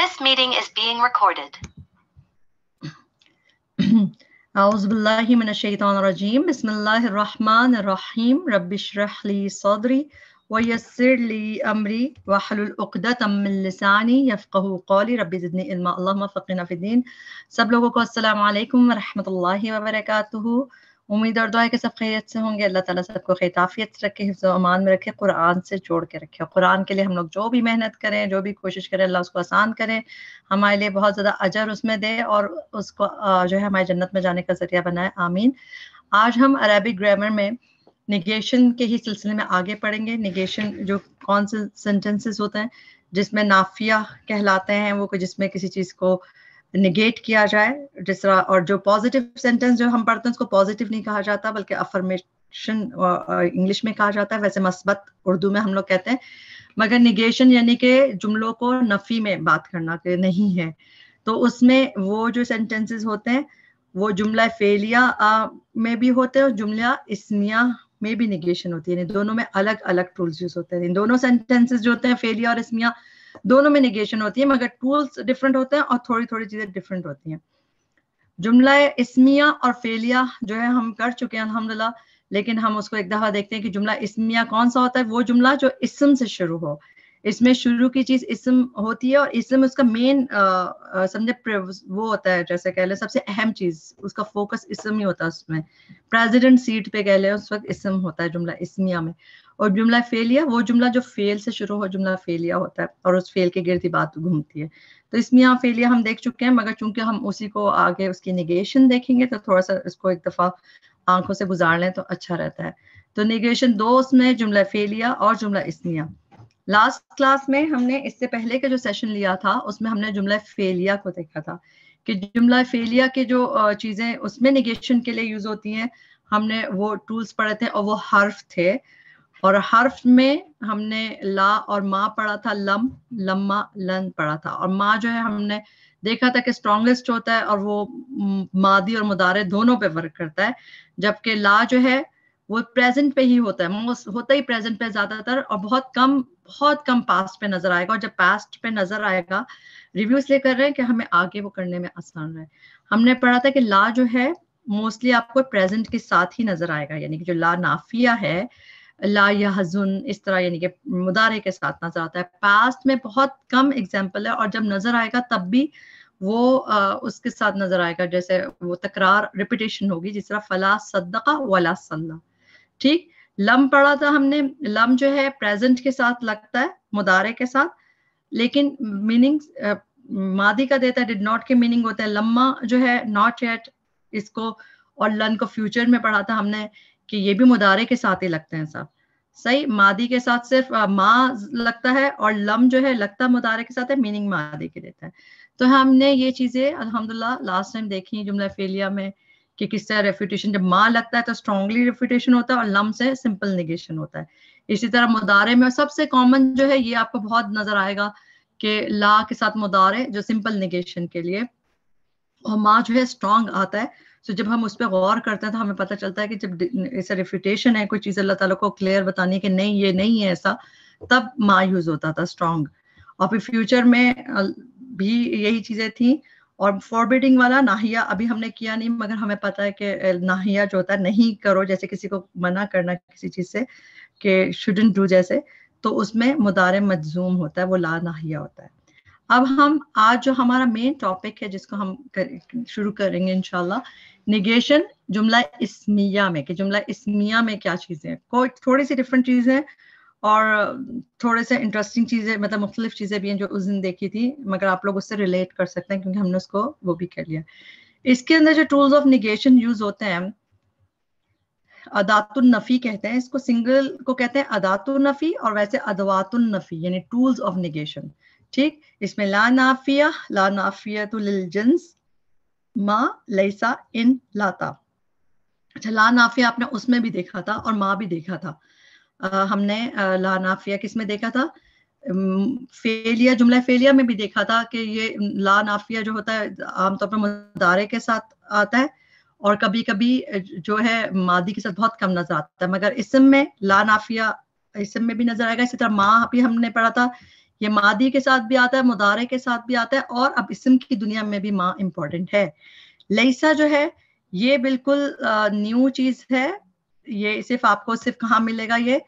This meeting is being recorded. أعوذ بالله من الشيطان الرجيم بسم الله الرحمن الرحيم رب اشرح لي صدري ويسر لي أمري واحلل عقدة من لساني يفقه قولي رب زدني علما اللهم فقنا في الدين سب لوگوں کو السلام علیکم ورحمۃ اللہ وبرکاتہ उम्मीद और दुआ है कि सब खैरियत से होंगे अल्लाह ताला सबको खैताफियत रखे हिफ्ज़ अमान में रखे कुरान से जोड़ के रखे कुरान के लिए हम लोग जो भी मेहनत करें जो भी कोशिश करें अल्लाह उसको आसान करें हमारे लिए बहुत ज़्यादा अजर उसमें दे और उसको जो है हमारी जन्नत में जाने का ज़रिया बनाए आमीन आज हम अरबिक ग्रामर में निगेशन के ही सिलसिले में आगे पढ़ेंगे निगेशन जो कौन से सेंटेंसेस होते हैं जिसमें नाफिया कहलाते हैं वो जिसमें किसी चीज़ को निगेट किया जाए जिस तरह और जो पॉजिटिव सेंटेंस जो हम पढ़ते हैं उसको पॉजिटिव नहीं कहा जाता बल्कि अफर्मेशन इंग्लिश में कहा जाता है वैसे मस्बत उर्दू में हम लोग कहते हैं मगर निगेशन यानी कि जुमलों को नफ़ी में बात करना के नहीं है तो उसमें वो जो सेंटेंसेस होते हैं वो जुमला फेलिया में भी होते हैं और जुमला इसमिया में भी निगेशन होती है दोनों में अलग अलग टूल्स यूज होते हैं दोनों सेंटेंसेस जो होते हैं फेलिया और इसमिया दोनों में निगेशन होती है मगर टूल्स डिफरेंट होते हैं और थोड़ी थोड़ी चीजें डिफरेंट होती हैं जुमला इसमिया और फेलिया जो है हम कर चुके हैं अलहमदिल्ला लेकिन हम उसको एक दफा देखते हैं कि जुमला इसमिया कौन सा होता है वो जुमला जो इसम से शुरू हो इसमें शुरू की चीज इसम होती है और इसम उसका मेन समझे वो होता है जैसे कह लें सबसे अहम चीज उसका फोकस इसम ही होता है उसमें प्रेसिडेंट सीट पे कह लें उस वक्त इसम होता है जुमला इसमिया में और जुमला फेलिया वो जुमला जो फेल से शुरू हो जुमला फेलिया होता है और उस फेल के गिरती बात घूमती है तो इसमें यहाँ फेलिया हम देख चुके हैं मगर चूंकि हम उसी को आगे उसकी निगेशन देखेंगे तो थोड़ा सा इसको एक दफा आंखों से गुजार लें तो अच्छा रहता है तो निगेशन दो उसमें जुमला फेलिया और जुमला इसमिया लास्ट क्लास में हमने इससे पहले का जो सेशन लिया था उसमें हमने जुमला फेलिया को देखा था कि जुमला फेलिया के जो चीज़ें उसमें निगेशन के लिए यूज़ होती हैं हमने वो टूल्स पढ़े थे और वो हर्फ थे और हर्फ में हमने ला और माँ पढ़ा था लम लम्मा लन पढ़ा था और माँ जो है हमने देखा था कि स्ट्रॉन्गेस्ट होता है और वो मादी और मुदारे दोनों पे वर्क करता है जबकि ला जो है वो प्रेजेंट पे ही होता है मोस्ट होता ही प्रेजेंट पे ज्यादातर और बहुत कम बहुत कम पास्ट पे नजर आएगा और जब पास्ट पे नजर आएगा रिव्यू इसलिए कर रहे हैं कि हमें आगे वो करने में आसान रहे हमने पढ़ा था कि ला जो है मोस्टली आपको प्रेजेंट के साथ ही नजर आएगा यानी कि जो ला नाफिया है ला या हजुन इस तरह यानी कि मुदारे के साथ नजर आता है पास्ट में बहुत कम एग्जाम्पल है और जब नजर आएगा तब भी वो आ, उसके साथ नजर आएगा जैसे वो तकरार रिपीटेशन होगी जिस तरह फला सद्दका वला सल्ला ठीक लम पढ़ा था हमने लम जो है प्रेजेंट के साथ लगता है मुदारे के साथ लेकिन मीनिंग मादी का देता है डिड नॉट के मीनिंग होता है लम्मा जो है नॉट येट इसको और लन को फ्यूचर में पढ़ा था हमने कि ये भी मुदारे के साथ ही लगते हैं सब सही मादी के साथ सिर्फ माँ लगता है और लम जो है लगता मुदारे के साथ है मीनिंग मादी के देता है तो हमने ये चीजें अलहमदुल्ला लास्ट टाइम देखी जुमला फेलिया में कि किससे रेफ्यूटेशन जब माँ लगता है तो स्ट्रांगली रेफ्यूटेशन होता है और लम से सिंपल निगेशन होता है इसी तरह मुदारे में सबसे कॉमन जो है ये आपको बहुत नजर आएगा कि ला के साथ मुदारे जो सिंपल निगेशन के लिए और माँ जो है स्ट्रांग आता है सो जब हम उस पर गौर करते हैं तो हमें पता चलता है कि जब ऐसा रेफ्यूटेशन है कोई चीज़ अल्लाह ताला को क्लियर बतानी है कि नहीं ये नहीं है ऐसा तब माँ यूज होता था स्ट्रांग और फिर फ्यूचर में भी यही चीज़ें थी और फॉरबिडिंग वाला नाहिया अभी हमने किया नहीं मगर हमें पता है कि नाहिया जो होता है नहीं करो जैसे किसी को मना करना किसी चीज से कि शुडेंट डू जैसे तो उसमें मुदार मज़ूम होता है वो ला नाहिया होता है अब हम आज जो हमारा मेन टॉपिक है जिसको हम कर, शुरू करेंगे इनशाला निगेशन जुमला इसमिया में कि जुमला इसमिया में क्या चीजें हैं कोई थोड़ी सी डिफरेंट चीजें हैं और थोड़े से इंटरेस्टिंग चीज़ें मतलब मुख्तलिफ चीज़ें भी हैं जो उस दिन देखी थी मगर आप लोग उससे रिलेट कर सकते हैं क्योंकि हमने उसको वो भी कर लिया इसके अंदर जो टूल्स ऑफ निगेशन यूज़ होते हैं अदातुल नफ़ी कहते हैं इसको सिंगल को कहते हैं अदातुल नफ़ी और वैसे अदवातुल नफ़ी यानी टूल्स ऑफ निगेशन ठीक इसमें ला नाफिया ला नाफिया तो मा लैसा इन लाता अच्छा ला नाफिया आपने उसमें भी देखा था और माँ भी देखा था हमने लानाफिया किसमें देखा था फेलिया जुमला फेलिया में भी देखा था कि ये लानाफिया जो होता है आमतौर पर मुदारे के साथ आता है और कभी कभी जो है मादी के साथ बहुत कम नजर आता है मगर इसम में लानाफिया इसम में भी नजर आएगा इसी तरह माँ भी हमने पढ़ा था ये मादी के साथ भी आता है मुदारे के साथ भी आता है और अब इसम की दुनिया में भी माँ इम्पोर्टेंट है लईसा जो है ये बिल्कुल न्यू चीज है ये सिर्फ आपको सिर्फ कहाँ मिलेगा ये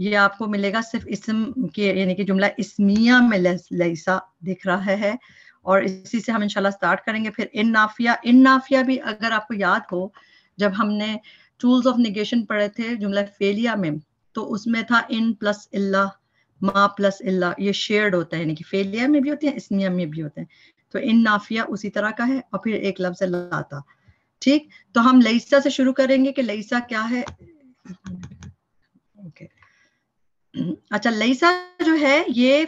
ये आपको मिलेगा सिर्फ इसम के यानी कि जुमला इसमिया में लईसा दिख रहा है और इसी से हम इंशाल्लाह स्टार्ट करेंगे फिर इन नाफिया इन नाफिया भी अगर आपको याद हो जब हमने टूल्स ऑफ निगेशन पढ़े थे जुमला फेलिया में तो उसमें था इन प्लस इल्ला मा प्लस इल्ला ये शेयर्ड होता है यानी कि फेलिया में भी होते हैं इसमिया में भी होते हैं तो इन नाफिया उसी तरह का है और फिर एक लफ्ज लाता ठीक तो हम लईसा से शुरू करेंगे कि लईसा क्या है ओके okay. अच्छा लईसा जो है ये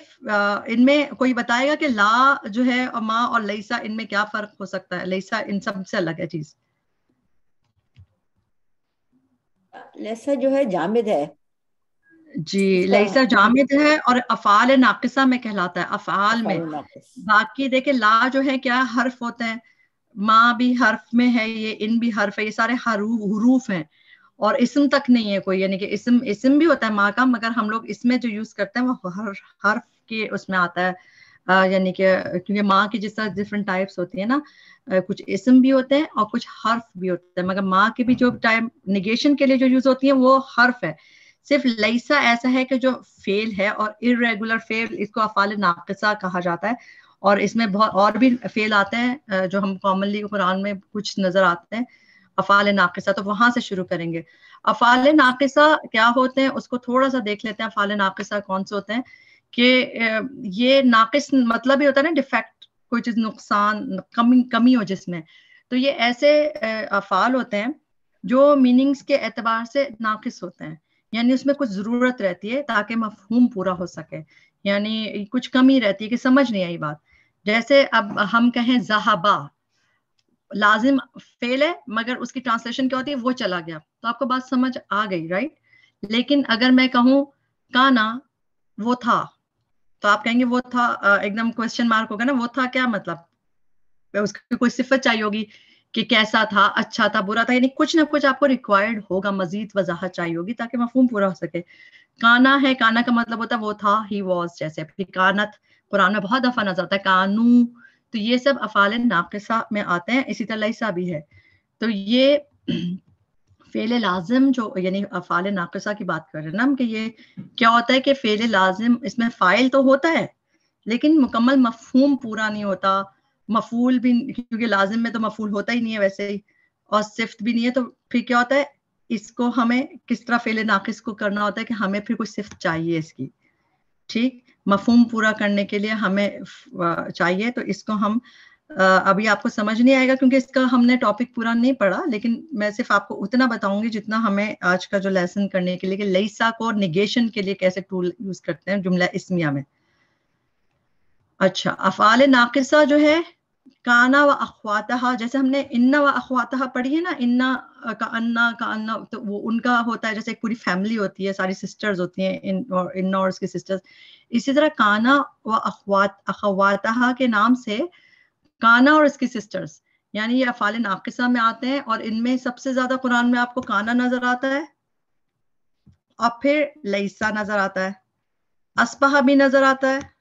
इनमें कोई बताएगा कि ला जो है और माँ और लईसा इनमें क्या फर्क हो सकता है लईसा इन सब से अलग है चीज लईसा जो है जामिद है जी लईसा जामिद है और अफाल नाकिसा में कहलाता है अफाल में बाकी देखे ला जो है क्या हर्फ होते हैं माँ भी हर्फ में है ये इन भी हर्फ है ये सारे हरूफ हैं और इसम तक नहीं है कोई यानी कि इसम इसम भी होता है माँ का मगर हम लोग इसमें जो यूज करते हैं वो हर हर्फ के उसमें आता है यानी कि क्योंकि माँ की जिस तरह डिफरेंट टाइप्स होती है ना कुछ इसम भी होते हैं और कुछ हर्फ भी होते हैं मगर माँ के भी जो टाइप निगेशन के लिए जो यूज होती है वो हर्फ है सिर्फ लईसा ऐसा है कि जो फेल है और इरेगुलर फेल इसको अफाल नाकसा कहा जाता है और इसमें बहुत और भी फेल आते हैं जो हम कॉमनली कुरान में कुछ नजर आते हैं अफाल नाकिसा तो वहां से शुरू करेंगे अफाल नाकिसा क्या होते हैं उसको थोड़ा सा देख लेते हैं अफाल नाकिसा कौन से होते हैं कि ये नाकिस मतलब ही होता है ना डिफेक्ट कोई चीज नुकसान कमी कमी हो जिसमें तो ये ऐसे अफाल होते हैं जो मीनिंग्स के एतबार से नाकिस होते हैं यानी उसमें कुछ ज़रूरत रहती है ताकि मफहूम पूरा हो सके यानी कुछ कमी रहती है कि समझ नहीं आई बात जैसे अब हम कहें जहाबा लाजिम फेल है मगर उसकी ट्रांसलेशन क्या होती है वो चला गया तो आपको बात समझ आ गई राइट लेकिन अगर मैं कहूँ काना वो था तो आप कहेंगे वो था एकदम क्वेश्चन मार्क होगा ना वो था क्या मतलब उसकी कोई सिफत चाहिए होगी कि कैसा था अच्छा था बुरा था यानी कुछ ना कुछ आपको रिक्वायर्ड होगा मजीद वजाहत चाहिए होगी ताकि मफहम पूरा हो सके काना है काना का मतलब होता है वो था ही वॉज जैसे फिर कानत कुरान में बहुत दफा नजर आता है कानू तो ये सब अफाल नाकसा में आते हैं इसी तरह लईसा भी है तो ये फेल लाजिम जो यानी अफाल नाकसा की बात कर रहे हैं ना कि ये क्या होता है कि फेल लाजिम इसमें फाइल तो होता है लेकिन मुकम्मल मफहूम पूरा नहीं होता मफूल भी क्योंकि लाजिम में तो मफूल होता ही नहीं है वैसे ही और सिफ्त भी नहीं है तो फिर क्या होता है इसको हमें किस तरह फेले नाकिस को करना होता है कि हमें फिर कोई सिफ्त चाहिए इसकी ठीक मफूम पूरा करने के लिए हमें चाहिए तो इसको हम अभी आपको समझ नहीं आएगा क्योंकि इसका हमने टॉपिक पूरा नहीं पढ़ा लेकिन मैं सिर्फ आपको उतना बताऊंगी जितना हमें आज का जो लेसन करने के लिए कि लईसा को निगेशन के लिए कैसे टूल यूज करते हैं जुमला इसमिया में अच्छा अफाल नाकिसा जो है काना व अखवाता जैसे हमने इन्ना व अखवाता पढ़ी है ना इन्ना का अन्ना का अन्ना तो वो उनका होता है जैसे एक पूरी फैमिली होती है सारी सिस्टर्स होती हैं इन और इन्ना और उसकी सिस्टर्स इसी तरह काना व अखवात अखवाता के नाम से काना और इसकी सिस्टर्स यानी ये अफाल नाकिसा में आते हैं और इनमें सबसे ज्यादा कुरान में आपको काना नजर आता है और फिर लईसा नजर आता है असबहा भी नजर आता है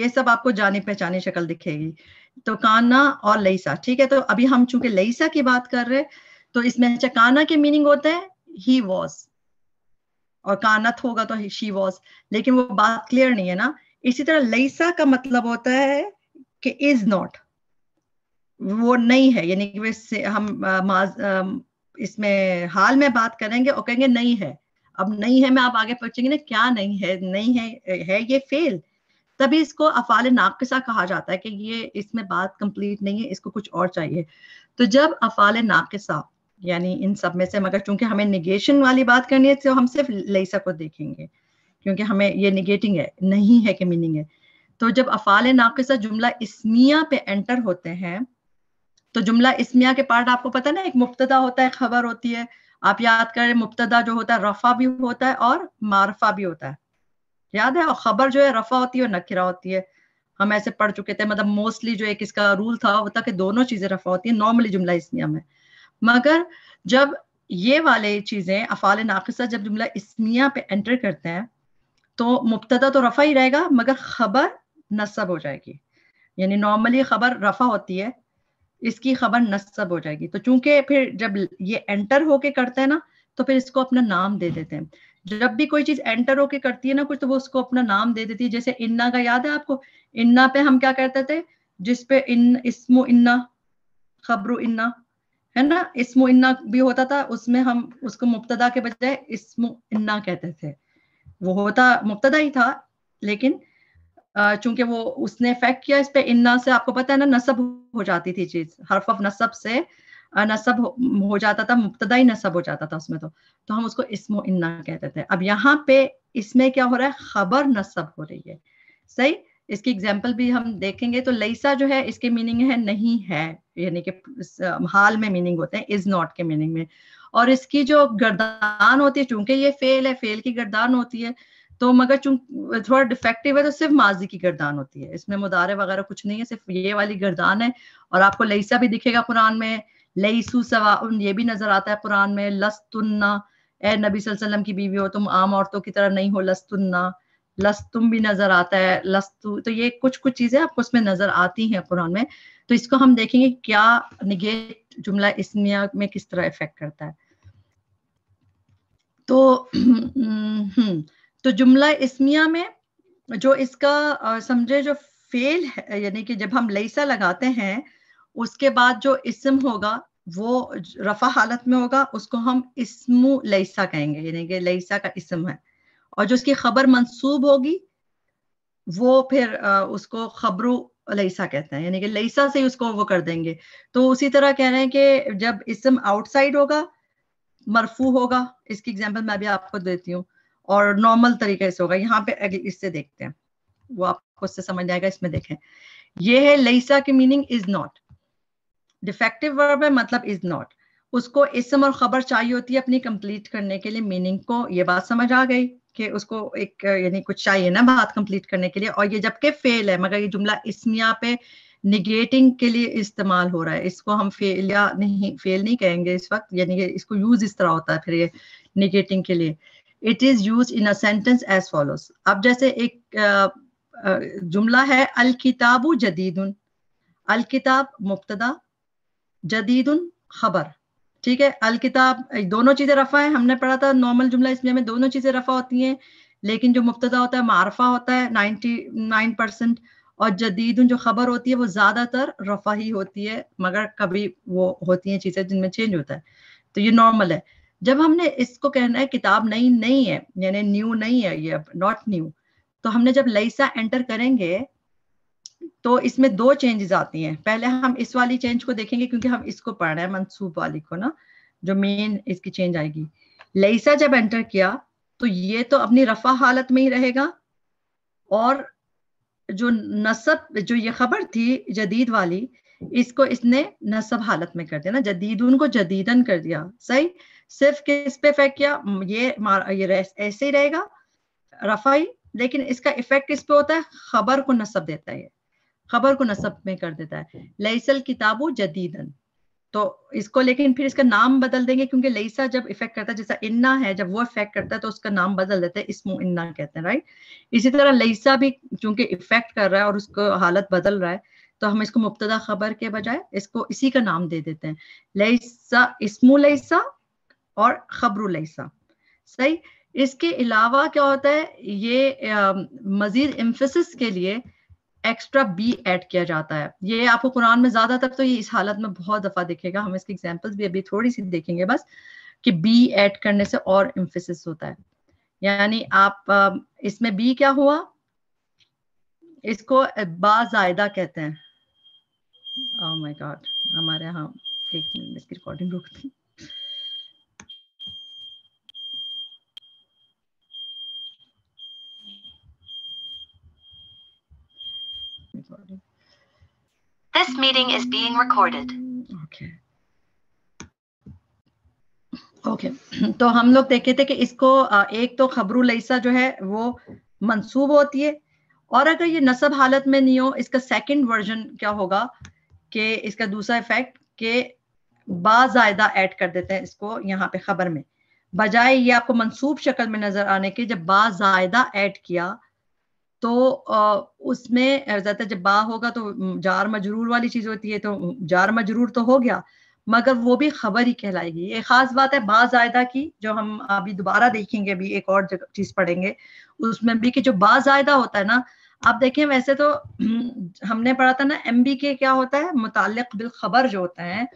ये सब आपको जानी पहचानी शक्ल दिखेगी तो काना और लईसा ठीक है तो अभी हम चूंकि लईसा की बात कर रहे हैं तो इसमें अच्छा काना के मीनिंग होता है ही वॉज और कानत तो होगा तो शी वॉज लेकिन वो बात क्लियर नहीं है ना इसी तरह लईसा का मतलब होता है कि इज नॉट वो नहीं है यानी कि वे हम इसमें हाल में बात करेंगे और कहेंगे नहीं है अब नहीं है मैं आप आगे पूछेंगे ना क्या नहीं है नहीं है है ये फेल तभी इसको अफाल नाब के साथ कहा जाता है कि ये इसमें बात कंप्लीट नहीं है इसको कुछ और चाहिए तो जब अफाल नाब के साथ यानी इन सब में से मगर चूंकि हमें निगेशन वाली बात करनी है तो हम सिर्फ लईसा को देखेंगे क्योंकि हमें ये निगेटिंग है नहीं है कि मीनिंग है तो जब अफाल नाकिसा जुमला इसमिया पे एंटर होते हैं तो जुमला इसमिया के पार्ट आपको पता ना एक मुफ्तदा होता है खबर होती है आप याद करें मुफ्तदा जो होता है रफा भी होता है और मारफा भी होता है याद है और खबर जो है रफा होती है और नखिरा होती है हम ऐसे पढ़ चुके थे मतलब मोस्टली जो एक इसका रूल था वो था कि दोनों चीजें रफा होती है नॉर्मली जुमला इसमिया में मगर जब ये वाले चीजें अफाल नाकसा जब जुमला इसमिया पे एंटर करते हैं तो मुबतदा तो रफा ही रहेगा मगर खबर नस्ब हो जाएगी यानी नॉर्मली खबर रफा होती है इसकी खबर नस्ब हो जाएगी तो चूंकि फिर जब ये एंटर होके करते हैं ना तो फिर इसको अपना नाम दे देते हैं जब भी कोई चीज एंटर होके करती है ना कुछ तो वो उसको अपना नाम दे देती है जैसे इन्ना का याद है आपको इन्ना पे हम क्या करते थे जिसपे इन इसमो इन्ना खबरू इन्ना है ना इसमो इन्ना भी होता था उसमें हम उसको मुबतदा के बजाय इसमो इन्ना कहते थे वो होता मुबतदा ही था लेकिन चूंकि वो उसने फैक्ट किया इस पे इन्ना से आपको पता है ना नसब हो जाती थी चीज हरफ नसब से नसब हो, हो जाता था मुबतदा ही नसब हो जाता था उसमें तो तो हम उसको इसमो इन्ना कहते थे अब यहाँ पे इसमें क्या हो रहा है खबर नसब हो रही है सही इसकी एग्जाम्पल भी हम देखेंगे तो लईसा जो है इसके मीनिंग है नहीं है यानी कि हाल में मीनिंग होते हैं इज नॉट के मीनिंग में और इसकी जो गर्दान होती है चूंकि ये फेल है फेल की गर्दान होती है तो मगर चूं थोड़ा डिफेक्टिव है तो सिर्फ माजी की गर्दान होती है इसमें मुदारे वगैरह कुछ नहीं है सिर्फ ये वाली गर्दान है और आपको लईसा भी दिखेगा कुरान में लईसु सवा ये भी नजर आता है कुरान में लस्तुन्ना ए नबी वसल्लम की बीवी हो तुम आम औरतों की तरह नहीं हो लस्तुन्ना लस्तुम भी नजर आता है लस्तु तो ये कुछ कुछ चीजें आपको उसमें नजर आती हैं कुरान में तो इसको हम देखेंगे क्या निगेट जुमला इसमिया में किस तरह इफेक्ट करता है तो हम्म, तो जुमला इसमिया में जो इसका समझे जो फेल है यानी कि जब हम लईसा लगाते हैं उसके बाद जो इसम होगा वो रफा हालत में होगा उसको हम इसमु लईसा कहेंगे यानी कि लईसा का इसम है और जो उसकी खबर मंसूब होगी वो फिर उसको खबरू लईसा कहते हैं यानी कि लईसा से उसको वो कर देंगे तो उसी तरह कह रहे हैं कि जब इसम आउटसाइड होगा मरफू होगा इसकी एग्जाम्पल मैं अभी आपको देती हूँ और नॉर्मल तरीके से होगा यहाँ पे इससे देखते हैं वो आपको उससे समझ आएगा इसमें देखें ये है लईसा की meaning is not defective verb है मतलब इज नॉट उसको इसम और खबर चाहिए होती है अपनी कंप्लीट करने के लिए मीनिंग को ये बात समझ आ गई कि उसको एक यानी कुछ चाहिए ना बात कंप्लीट करने के लिए और ये जबकि फेल है मगर ये जुमला इसमिया पे निगेटिंग के लिए इस्तेमाल हो रहा है इसको हम फेल या नहीं फेल नहीं कहेंगे इस वक्त यानी इसको यूज इस तरह होता है फिर ये निगेटिंग के लिए it is use in a sentence as follows अब जैसे एक जुमला है अल किताबु जदीदुन अल किताब मुबतदा उन खबर ठीक है अल किताब दोनों चीजें रफा है हमने पढ़ा था नॉर्मल जुमला इसमें में दोनों चीजें रफा होती हैं लेकिन जो मुफ्तदा होता है मारफा होता है नाइनटी नाइन परसेंट और जदीद जो खबर होती है वो ज्यादातर रफा ही होती है मगर कभी वो होती हैं चीजें जिनमें चेंज होता है तो ये नॉर्मल है जब हमने इसको कहना है किताब नई नहीं है यानी न्यू नहीं है ये नॉट न्यू तो हमने जब लईसा एंटर करेंगे तो इसमें दो चेंजेस आती हैं पहले हम इस वाली चेंज को देखेंगे क्योंकि हम इसको पढ़ रहे हैं मनसूब वाली को ना जो मेन इसकी चेंज आएगी लईसा जब एंटर किया तो ये तो अपनी रफा हालत में ही रहेगा और जो नसब जो ये खबर थी जदीद वाली इसको इसने नसब हालत में कर दिया ना जदीद उनको जदीदन कर दिया सही सिर्फ किस पे इफेक्ट किया ये ये ऐसे ही रहेगा रफाई लेकिन इसका इफेक्ट किस पे होता है खबर को नसब देता है खबर को नसब में कर देता है लईसल किताबो जदीदन तो इसको लेकिन फिर इसका नाम बदल देंगे क्योंकि लईसा जब इफेक्ट करता है जैसा इन्ना है जब वो इफेक्ट करता है तो उसका नाम बदल देते हैं इसमो इन्ना कहते हैं राइट इसी तरह लईसा भी चूंकि इफेक्ट कर रहा है और उसको हालत बदल रहा है तो हम इसको मुबतदा खबर के बजाय इसको इसी का नाम दे देते हैं लईसा इसमो लईसा और खबर लईसा सही इसके अलावा क्या होता है ये मजीद इम्फेसिस के लिए एक्स्ट्रा बी ऐड किया जाता है ये आपको कुरान में ज्यादातर तो ये इस हालत में बहुत दफा दिखेगा हम इसकी एग्जाम्पल्स भी अभी थोड़ी सी देखेंगे बस कि बी ऐड करने से और इम्फेसिस होता है यानी आप इसमें बी क्या हुआ इसको बाजायदा कहते हैं माय oh गॉड हमारे यहाँ एक मिनट इसकी रिकॉर्डिंग रुकती This meeting is being recorded. Okay. Okay okay. तो हम लोग देखे थे कि इसको एक तो खबरू लईसा जो है वो मंसूब होती है और अगर ये नसब हालत में नहीं हो इसका सेकंड वर्जन क्या होगा कि इसका दूसरा इफेक्ट के बाजायदा ऐड कर देते हैं इसको यहाँ पे खबर में बजाय ये आपको मंसूब शक्ल में नजर आने के जब बाजायदा ऐड किया तो उसमें ज्यादातर जब बा होगा तो जार मजरूर वाली चीज़ होती है तो जार मजरूर तो हो गया मगर वो भी खबर ही कहलाएगी एक खास बात है बाजायदा की जो हम अभी दोबारा देखेंगे अभी एक और चीज पढ़ेंगे उसमें भी कि जो बाजायदा होता है ना आप देखें वैसे तो हमने पढ़ा था ना एम बी के क्या होता है मुतल बिल खबर जो होता है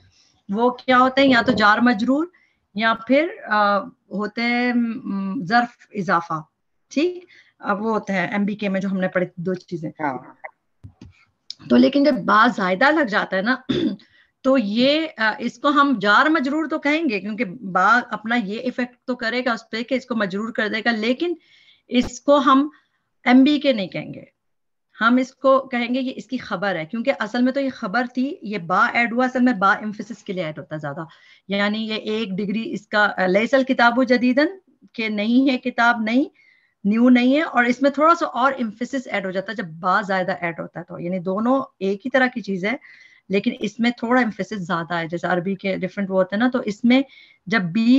वो क्या होता है या तो जार मजरूर या फिर आ, होते हैं जर्फ इजाफा ठीक अब वो होता है एमबीके में जो हमने पढ़ी दो चीजें हाँ। तो लेकिन जब बात जायदा लग जाता है ना तो ये इसको हम जार मजरूर तो कहेंगे क्योंकि बा अपना ये इफेक्ट तो करेगा उस पर इसको मजरूर कर देगा लेकिन इसको हम एम बी के नहीं कहेंगे हम इसको कहेंगे कि इसकी खबर है क्योंकि असल में तो ये खबर थी ये बा एड हुआ असल में बा एम्फेसिस के लिए ऐड होता ज्यादा यानी ये एक डिग्री इसका लेसल किताब जदीदन के नहीं है किताब नहीं न्यू नहीं है और इसमें थोड़ा सा और इम्फेसिस ऐड हो जाता है जब बा ज्यादा ऐड होता है तो यानी दोनों एक ही तरह की चीज है लेकिन इसमें थोड़ा इम्फेसिस ज्यादा है जैसे अरबी के डिफरेंट वो होते हैं ना तो इसमें जब बी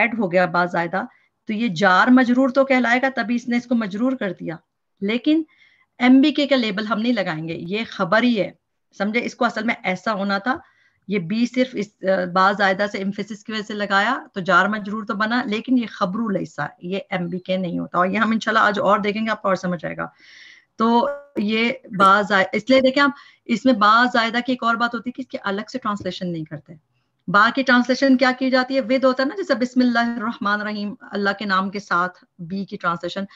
ऐड हो गया बाजायदा तो ये जार मजरूर तो कहलाएगा तभी इसने इसको मजरूर कर दिया लेकिन एम के का लेबल हम नहीं लगाएंगे ये खबर ही है समझे इसको असल में ऐसा होना था ये बी सिर्फ इस बाजायदा से इम्फेसिस की वजह से लगाया तो जार मजरूर तो बना लेकिन ये खबरू लैसा ये एम बी के नहीं होता और ये हम इनशाला आज और देखेंगे आपको और समझ आएगा तो ये बाजा इसलिए देखें आप इसमें बाजायदा की एक और बात होती है कि इसके अलग से ट्रांसलेशन नहीं करते बा की ट्रांसलेशन क्या की जाती है विद होता है ना जैसे बिस्मिल्लाहमान रहीम अल्लाह के नाम के साथ बी की ट्रांसलेशन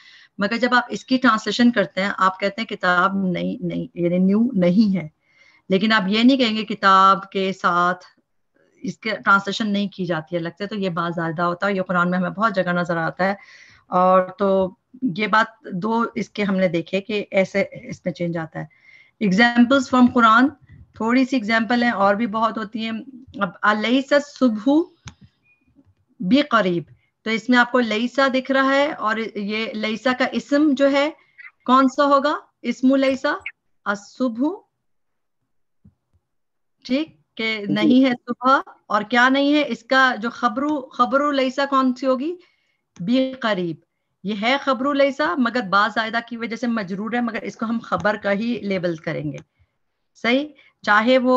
मगर जब आप इसकी ट्रांसलेशन करते हैं आप कहते हैं किताब नई नई यानी न्यू नहीं है लेकिन आप ये नहीं कहेंगे किताब के साथ इसके ट्रांसलेशन नहीं की जाती है लगते तो ये बात ज़्यादा होता है ये कुरान में हमें बहुत जगह नज़र आता है और तो ये बात दो इसके हमने देखे कि ऐसे इसमें चेंज आता है एग्जाम्पल्स फ्रॉम कुरान थोड़ी सी एग्जाम्पल है और भी बहुत होती हैं अब अलईसा सुबह भी करीब तो इसमें आपको लईसा दिख रहा है और ये लईसा का इसम जो है कौन सा होगा इसमु लईसा असुबह ठीक के नहीं है सुबह और क्या नहीं है इसका जो खबरू खबरू लैसा कौन सी होगी बी करीब ये है खबरू लैसा मगर बाजायदा की वजह से मजरूर है मगर इसको हम खबर का ही लेबल करेंगे सही चाहे वो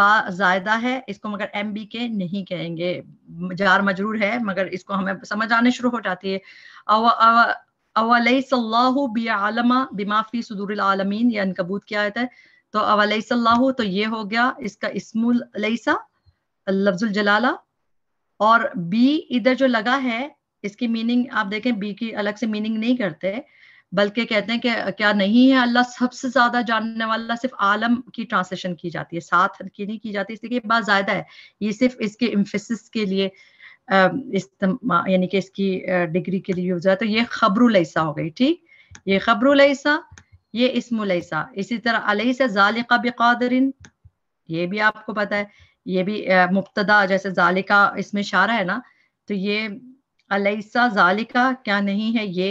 बाजायदा है इसको मगर एम बी के नहीं कहेंगे जार मजरूर है मगर इसको हमें समझ आने शुरू हो जाती है अव, अव, अवलई बी आलमा बिमाफी सदूर आलमीन ये अनकबूत क्या आयता है तो अवलैसल्लाह तो ये हो गया इसका इसमुल लईसा लफ्जुल जलाला और बी इधर जो लगा है इसकी मीनिंग आप देखें बी की अलग से मीनिंग नहीं करते बल्कि कहते हैं कि क्या नहीं है अल्लाह सबसे ज्यादा जानने वाला सिर्फ आलम की ट्रांसलेशन की जाती है साथ की नहीं की जाती इसलिए बात ज्यादा है ये सिर्फ इसके इम्फेसिस के लिए यानी कि इसकी डिग्री के लिए यूज है तो ये खबरुलसा हो गई ठीक ये खबरुलसा ये इसमुलसा इसी तरह अलैसा जालिका बेकादरिन ये भी आपको पता है ये भी मुबतदा जैसे जालिका इसमें इशारा है ना तो ये अलैसा जालिका क्या नहीं है ये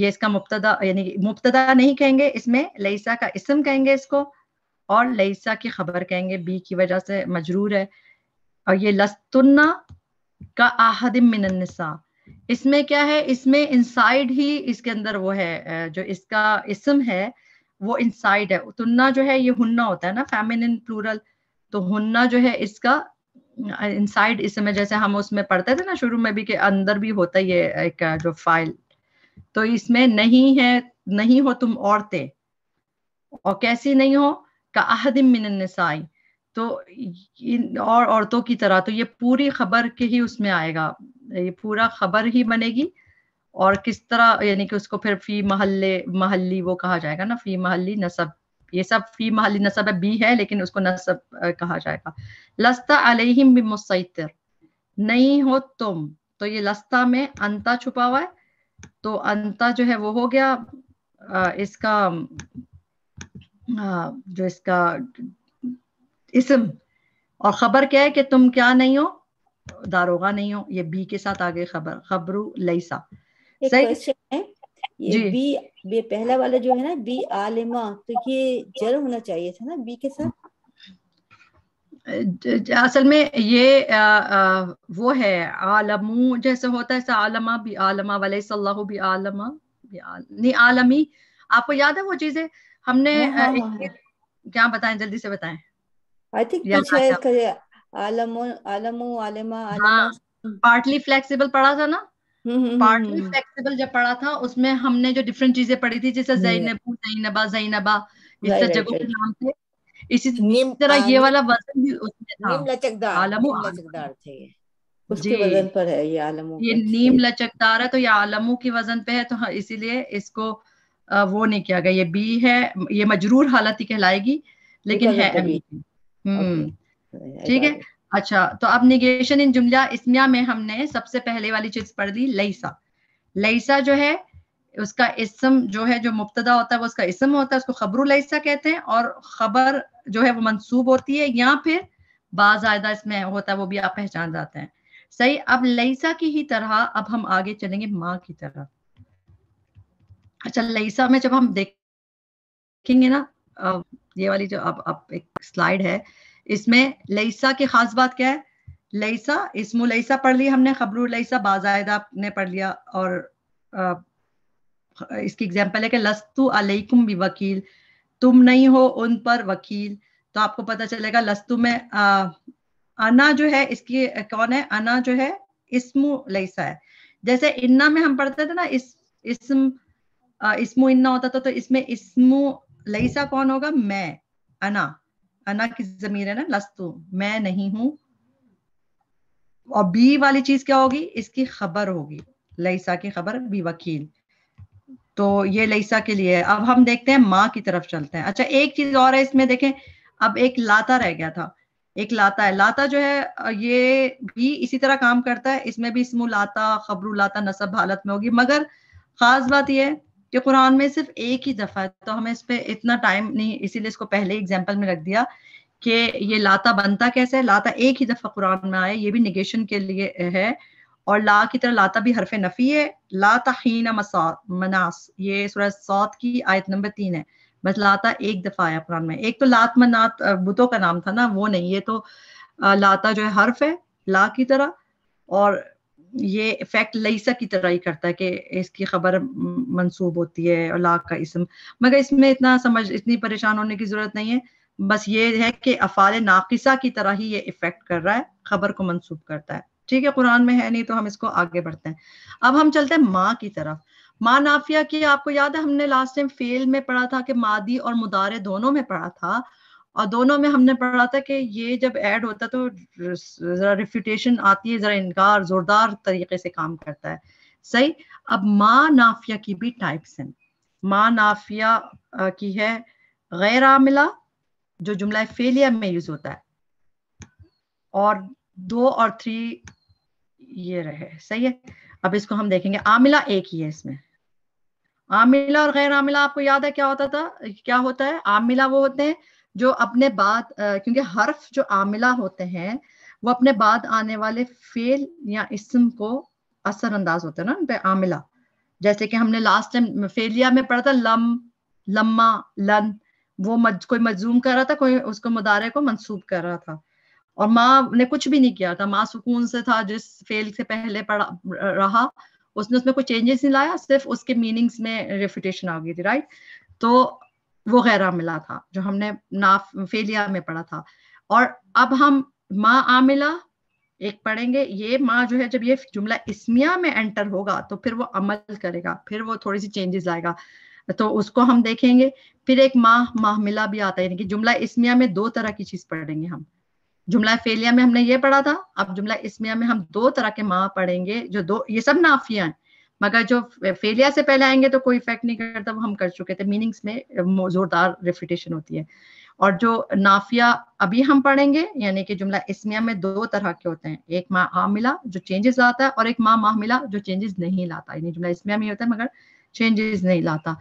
ये इसका मुबतदा यानी मुबतदा नहीं कहेंगे इसमें लईसा का इसम कहेंगे इसको और लईसा की खबर कहेंगे बी की वजह से मजरूर है और ये लस्तुन्ना का आहदिम इसमें क्या है इसमें इनसाइड ही इसके अंदर वो है जो इसका इसम है वो इनसाइड है तुन्ना जो है ये हुन्ना होता है ना इन प्लूरल तो हुन्ना जो है इसका इनसाइड इसम है जैसे हम उसमें पढ़ते थे ना शुरू में भी के अंदर भी होता ये एक जो फाइल तो इसमें नहीं है नहीं हो तुम औरतें और कैसी नहीं हो का अहदिम मिनसाई तो इन और औरतों की तरह तो ये पूरी खबर के ही उसमें आएगा ये पूरा खबर ही बनेगी और किस तरह यानी कि उसको फिर फी महल्ले महल्ली वो कहा जाएगा ना फी महल्ली नसब ये सब फी महली नसब बी है लेकिन उसको नसब कहा जाएगा लस्ता अलहिम भी मुसैतर नहीं हो तुम तो ये लस्ता में अंता छुपा हुआ है तो अंता जो है वो हो गया आ, इसका आ, जो इसका इसम और खबर क्या है कि तुम क्या नहीं हो दारोगा नहीं हो ये बी के साथ आगे खबर खबरू लईसा सही है ये बी ये पहला वाला जो है ना बी आलिमा तो ये जर होना चाहिए था ना बी के साथ असल में ये आ, आ, वो है आलमू जैसे होता है आलमा भी आलमा वाले सल्लाहु भी आलमा भी आल, नहीं आलमी आपको याद है वो चीजें हमने हाँ, हाँ, हाँ, हाँ, क्या बताएं जल्दी से बताएं तो आई थिंक आलमो आलमो आलमा पार्टली फ्लेक्सिबल पढ़ा था ना पार्टली हम्म, फ्लेक्सिबल हम्म, हम्म, जब पढ़ा था उसमें हमने जो डिफरेंट चीजें पढ़ी थी जैसे जैनबू जैनबा जैनबा इस तरह जगहों के नाम थे इसी नीम तरह ये वाला वजन भी उसमें था नीम लचकदार आलमो लचकदार थे उसके वजन पर है ये आलमो ये नीम लचकदार है तो ये आलमो के वजन पे है तो हाँ, इसीलिए इसको वो नहीं किया गया ये बी है ये मजरूर हालत ही कहलाएगी लेकिन है अभी हम्म ठीक है अच्छा तो अब निगेशन इन जुमला इसमिया में हमने सबसे पहले वाली चीज पढ़ ली लईसा लईसा जो है उसका इसम जो है जो मुबतदा होता है वो उसका इसम होता है उसको खबरू लईसा कहते हैं और खबर जो है वो मनसूब होती है या फिर बाजायदा इसमें होता है वो भी आप पहचान जाते हैं सही अब लईसा की ही तरह अब हम आगे चलेंगे माँ की तरह अच्छा लईसा में जब हम देखेंगे ना ये वाली जो अब अब एक स्लाइड है इसमें लईसा की खास बात क्या है लईसा इसमु लईसा पढ़ लिया हमने खबरू लईसा बाजायदा ने पढ़ लिया और आ, इसकी एग्जाम्पल है कि लस्तु अलैकुम भी वकील तुम नहीं हो उन पर वकील तो आपको पता चलेगा लस्तु में आ, अना जो है इसकी कौन है अना जो है इसमु लईसा है जैसे इन्ना में हम पढ़ते थे ना इस इसम इसमो इसमु इन्ना होता था तो इसमें इसमु लईसा कौन होगा मैं अना अना की जमीर है ना लस्तु मैं नहीं हूं और बी वाली चीज क्या होगी इसकी खबर होगी लईसा की खबर बी वकील तो ये लईसा के लिए है अब हम देखते हैं माँ की तरफ चलते हैं अच्छा एक चीज और है इसमें देखें अब एक लाता रह गया था एक लाता है लाता जो है ये भी इसी तरह काम करता है इसमें भी इसमू लाता खबरू लाता नसब हालत में होगी मगर खास बात यह है कि कुरान में सिर्फ एक ही दफ़ा है तो हमें इस पर इतना टाइम नहीं इसीलिए इसको पहले एग्जाम्पल में रख दिया कि ये लाता बनता कैसे है लाता एक ही दफ़ा कुरान में आया ये भी निगेशन के लिए है और ला की तरह लाता भी हरफ नफ़ी है लाता हीना मनास ये सौत की आयत नंबर तीन है बस लाता एक दफ़ा आया कुरान में एक तो लात मनात बुतों का नाम था ना वो नहीं ये तो लाता जो है हर्फ है ला की तरह और ये इफेक्ट लईसा की तरह ही करता है कि इसकी खबर मंसूब होती है और लाख का इसम मगर इसमें इतना समझ इतनी परेशान होने की जरूरत नहीं है बस ये है कि अफाल नाकिसा की तरह ही ये इफेक्ट कर रहा है खबर को मंसूब करता है ठीक है कुरान में है नहीं तो हम इसको आगे बढ़ते हैं अब हम चलते हैं माँ की तरफ माँ नाफिया की आपको याद है हमने लास्ट टाइम फेल में पढ़ा था कि मादी और मुदारे दोनों में पढ़ा था और दोनों में हमने पढ़ा था कि ये जब ऐड होता है तो जरा रिफ्यूटेशन आती है जरा इनकार जोरदार तरीके से काम करता है सही अब माँ नाफिया की भी टाइप्स हैं माँ नाफिया की है गैर आमिला जो जुमला फेलिया में यूज होता है और दो और थ्री ये रहे सही है अब इसको हम देखेंगे आमिला एक ही है इसमें आमिला और गैर आमिला आपको याद है क्या होता था क्या होता है आमिला वो होते हैं जो अपने बाद क्योंकि हर्फ जो आमिला होते हैं वो अपने बाद आने वाले फेल या इसम को असरअंदाज होते हैं ना आमिला जैसे कि हमने लास्ट टाइम फेलिया में पढ़ा था लम लम्मा लन वो मज, कोई मजूम कर रहा था कोई उसको मुदारे को मंसूब कर रहा था और माँ ने कुछ भी नहीं किया था माँ सुकून से था जिस फेल से पहले पढ़ा रहा उसने उसमें कोई चेंजेस नहीं लाया सिर्फ उसके मीनिंग्स में रेफ्यूटेशन आ गई थी राइट तो वगैरह मिला था जो हमने नाफ फेलिया में पढ़ा था और अब हम माँ आमिला एक पढ़ेंगे ये माँ जो है जब ये जुमला इसमिया में एंटर होगा तो फिर वो अमल करेगा फिर वो थोड़ी सी चेंजेस आएगा तो उसको हम देखेंगे फिर एक माह माहमिला भी आता है यानी कि जुमला इसमिया में दो तरह की चीज पढ़ेंगे हम जुमला फेलिया में हमने ये पढ़ा था अब जुमला इसमिया में हम दो तरह के माह पढ़ेंगे जो दो ये सब नाफिया हैं मगर जो फेलियर से पहले आएंगे तो कोई इफेक्ट नहीं करता वो हम कर चुके थे मीनिंग्स में जोरदार रेफिटेशन होती है और जो नाफिया अभी हम पढ़ेंगे यानी कि जुमला इसमिया में दो तरह के होते हैं एक माँ आमिला जो चेंजेस लाता है और एक माँ माहमिला जो चेंजेस नहीं लाता यानी जुमला इसमिया में होता है मगर चेंजेस नहीं लाता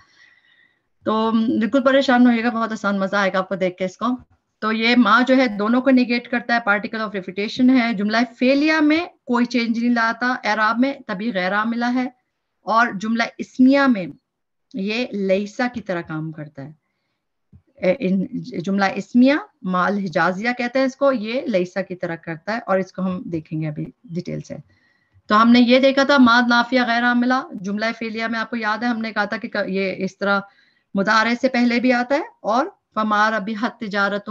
तो बिल्कुल परेशान होइएगा बहुत आसान मजा आएगा आपको देख के इसको तो ये माँ जो है दोनों को निगेट करता है पार्टिकल ऑफ रिफिटेशन है जुमला फेलिया में कोई चेंज नहीं लाता एराब में तभी गैर आमिला है और जुमला इसमिया में ये लईसा की तरह काम करता है इन जुमला इसमिया माल हिजाजिया कहते हैं इसको ये लईसा की तरह करता है और इसको हम देखेंगे अभी डिटेल से तो हमने ये देखा था माद नाफिया गैर आमिला जुमला फेलिया में आपको याद है हमने कहा था कि ये इस तरह मुदारे से पहले भी आता है और फमार अभी हद तजारत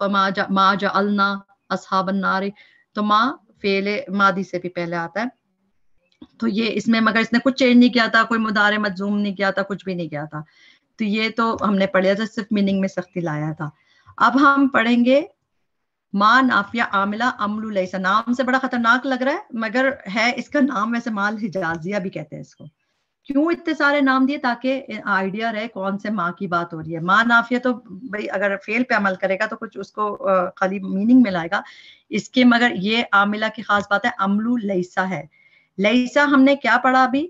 फमा जा, मा जा अलना असहाबन नारी तो माँ फेले मादी से भी पहले आता है तो ये इसमें मगर इसने कुछ चेंज नहीं किया था कोई मुदारे मजूम नहीं किया था कुछ भी नहीं किया था तो ये तो हमने पढ़ लिया था सिर्फ मीनिंग में सख्ती लाया था अब हम पढ़ेंगे माँ नाफिया आमिला अमलू लैसा नाम से बड़ा खतरनाक लग रहा है मगर है इसका नाम वैसे माल हिजाजिया भी कहते हैं इसको क्यों इतने सारे नाम दिए ताकि आइडिया रहे कौन से माँ की बात हो रही है माँ नाफिया तो भाई अगर फेल पे अमल करेगा तो कुछ उसको खाली मीनिंग में लाएगा इसके मगर ये आमिला की खास बात है अमलू लैसा है लेसा हमने क्या पढ़ा अभी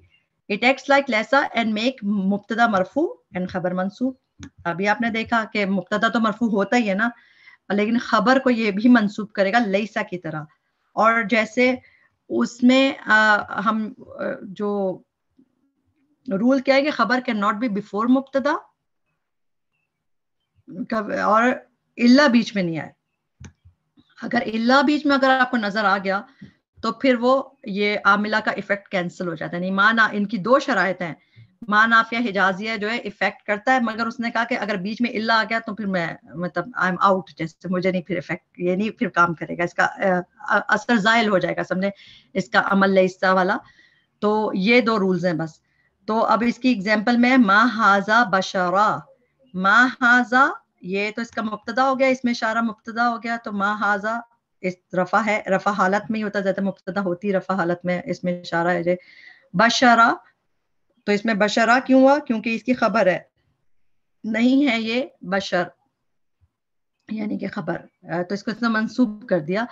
इट एक्ट लाइक लेसा एंड मेक मुफ्तदा मरफू एंड खबर मनसूब अभी आपने देखा कि मुफ्तदा तो मरफू होता ही है ना लेकिन खबर को ये भी मनसूब करेगा लेसा की तरह और जैसे उसमें आ, हम जो रूल क्या है कि खबर कैन नॉट बी बिफोर मुफ्तदा और इल्ला बीच में नहीं आए अगर इल्ला बीच में अगर आपको नजर आ गया तो फिर वो ये आमिला का इफेक्ट कैंसिल हो जाता है माना इनकी दो शरात हैं मान आफिया हिजाजिया जो है इफेक्ट करता है मगर उसने कहा कि अगर बीच में इल्ला आ गया तो फिर मैं मतलब आई एम आउट जैसे मुझे नहीं फिर इफेक्ट ये नहीं फिर काम करेगा इसका असर जायल हो जाएगा सबने इसका अमल हिस्सा वाला तो ये दो रूल्स हैं बस तो अब इसकी एग्जाम्पल में मा हाजा बशरा मा हाजा ये तो इसका मुबतदा हो गया इसमें शारा मुबतदा हो गया तो मा हाजा इस रफा है रफा हालत में ही होता जाता मुबतदा होती रफा हालत में इसमें इशारा है बशरा तो इसमें बशरा क्यों हुआ क्योंकि इसकी खबर है नहीं है ये बशर यानी कि खबर तो इसको इसने मंसूब कर दिया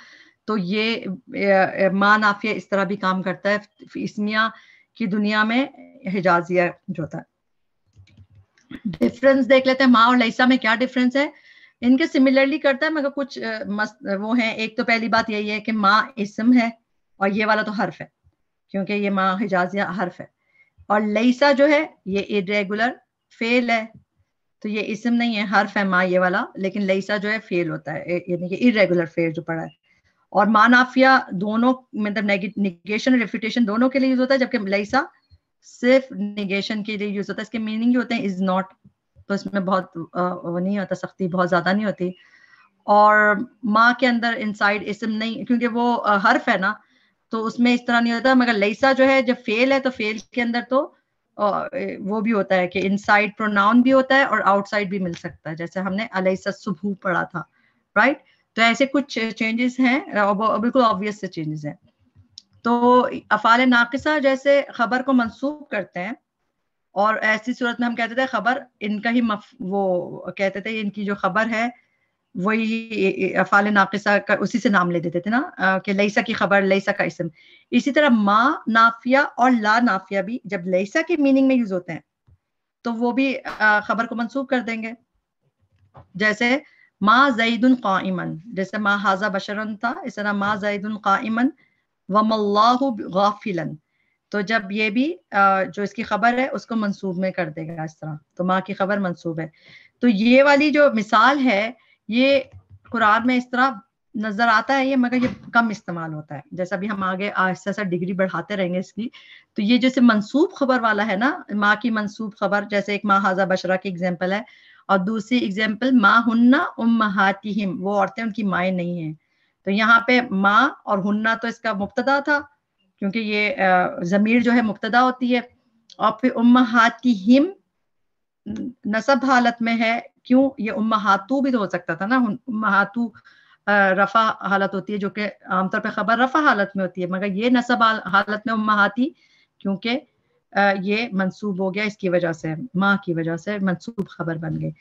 तो ये माँ नाफिया इस तरह भी काम करता है इसमिया की दुनिया में हिजाजिया जो होता है डिफरेंस देख लेते हैं माँ और लईसा में क्या डिफरेंस है इनके सिमिलरली करता है मगर कुछ मस्त वो है एक तो पहली बात यही है कि माँ इसम है और ये वाला तो हर्फ है क्योंकि ये माँ हिजाजिया हर्फ है और लईसा जो है ये इरेगुलर फेल है तो ये इसम नहीं है हर्फ है माँ ये वाला लेकिन लईसा जो है फेल होता है यानी कि इरेगुलर फेल जो पड़ा है और मानाफिया दोनों मतलब निगेशन और रेफ्यूटेशन दोनों के लिए यूज होता है जबकि लईसा सिर्फ निगेशन के लिए यूज होता है इसके मीनिंग होते हैं इज नॉट तो इसमें बहुत वो नहीं होता सख्ती बहुत ज़्यादा नहीं होती और माँ के अंदर इनसाइड इसम नहीं क्योंकि वो हर्फ है ना तो उसमें इस तरह नहीं होता मगर लईसा जो है जब फेल है तो फेल के अंदर तो वो भी होता है कि इनसाइड प्रोनाउन भी होता है और आउटसाइड भी मिल सकता है जैसे हमने अलैसा सुबह पढ़ा था राइट तो ऐसे कुछ चेंजेस हैं बिल्कुल ऑब्वियस से चेंजेस हैं तो अफाल नाकिसा जैसे खबर को मंसूब करते हैं और ऐसी सूरत में हम कहते थे खबर इनका ही मफ, वो कहते थे इनकी जो खबर है वही अफाल नाकिसा का उसी से नाम ले देते थे ना कि लईसा की खबर लईसा का इसम इसी तरह मा नाफिया और ला नाफिया भी जब लईसा के मीनिंग में यूज होते हैं तो वो भी खबर को मनसूख कर देंगे जैसे मा जईदन कामन जैसे मा हाजा बशरन था इस तरह मा जईदन कामन व मल्लाफिलन तो जब ये भी जो इसकी खबर है उसको मंसूब में कर देगा इस तरह तो माँ की खबर मंसूब है तो ये वाली जो मिसाल है ये कुरान में इस तरह नजर आता है ये मगर ये कम इस्तेमाल होता है जैसा भी हम आगे आहिस्ता सा डिग्री बढ़ाते रहेंगे इसकी तो ये जैसे मंसूब खबर वाला है ना माँ की मंसूब खबर जैसे एक माँ हाजा बशरा की एग्जाम्पल है और दूसरी एग्जाम्पल माँ हन्ना उम हातिम वो औरतें उनकी माए नहीं है तो यहाँ पे माँ और हन्ना तो इसका मुबतदा था क्योंकि ये ज़मीर जो है मुबतदा होती है और फिर की हिम नसब हालत में है क्यों ये उम्मातू भी तो हो सकता था ना उम्मातू रफा हालत होती है जो कि आमतौर पर खबर रफा हालत में होती है मगर ये नसब हालत में उम्माती क्योंकि ये मंसूब हो गया इसकी वजह से माँ की वजह से मंसूब खबर बन गई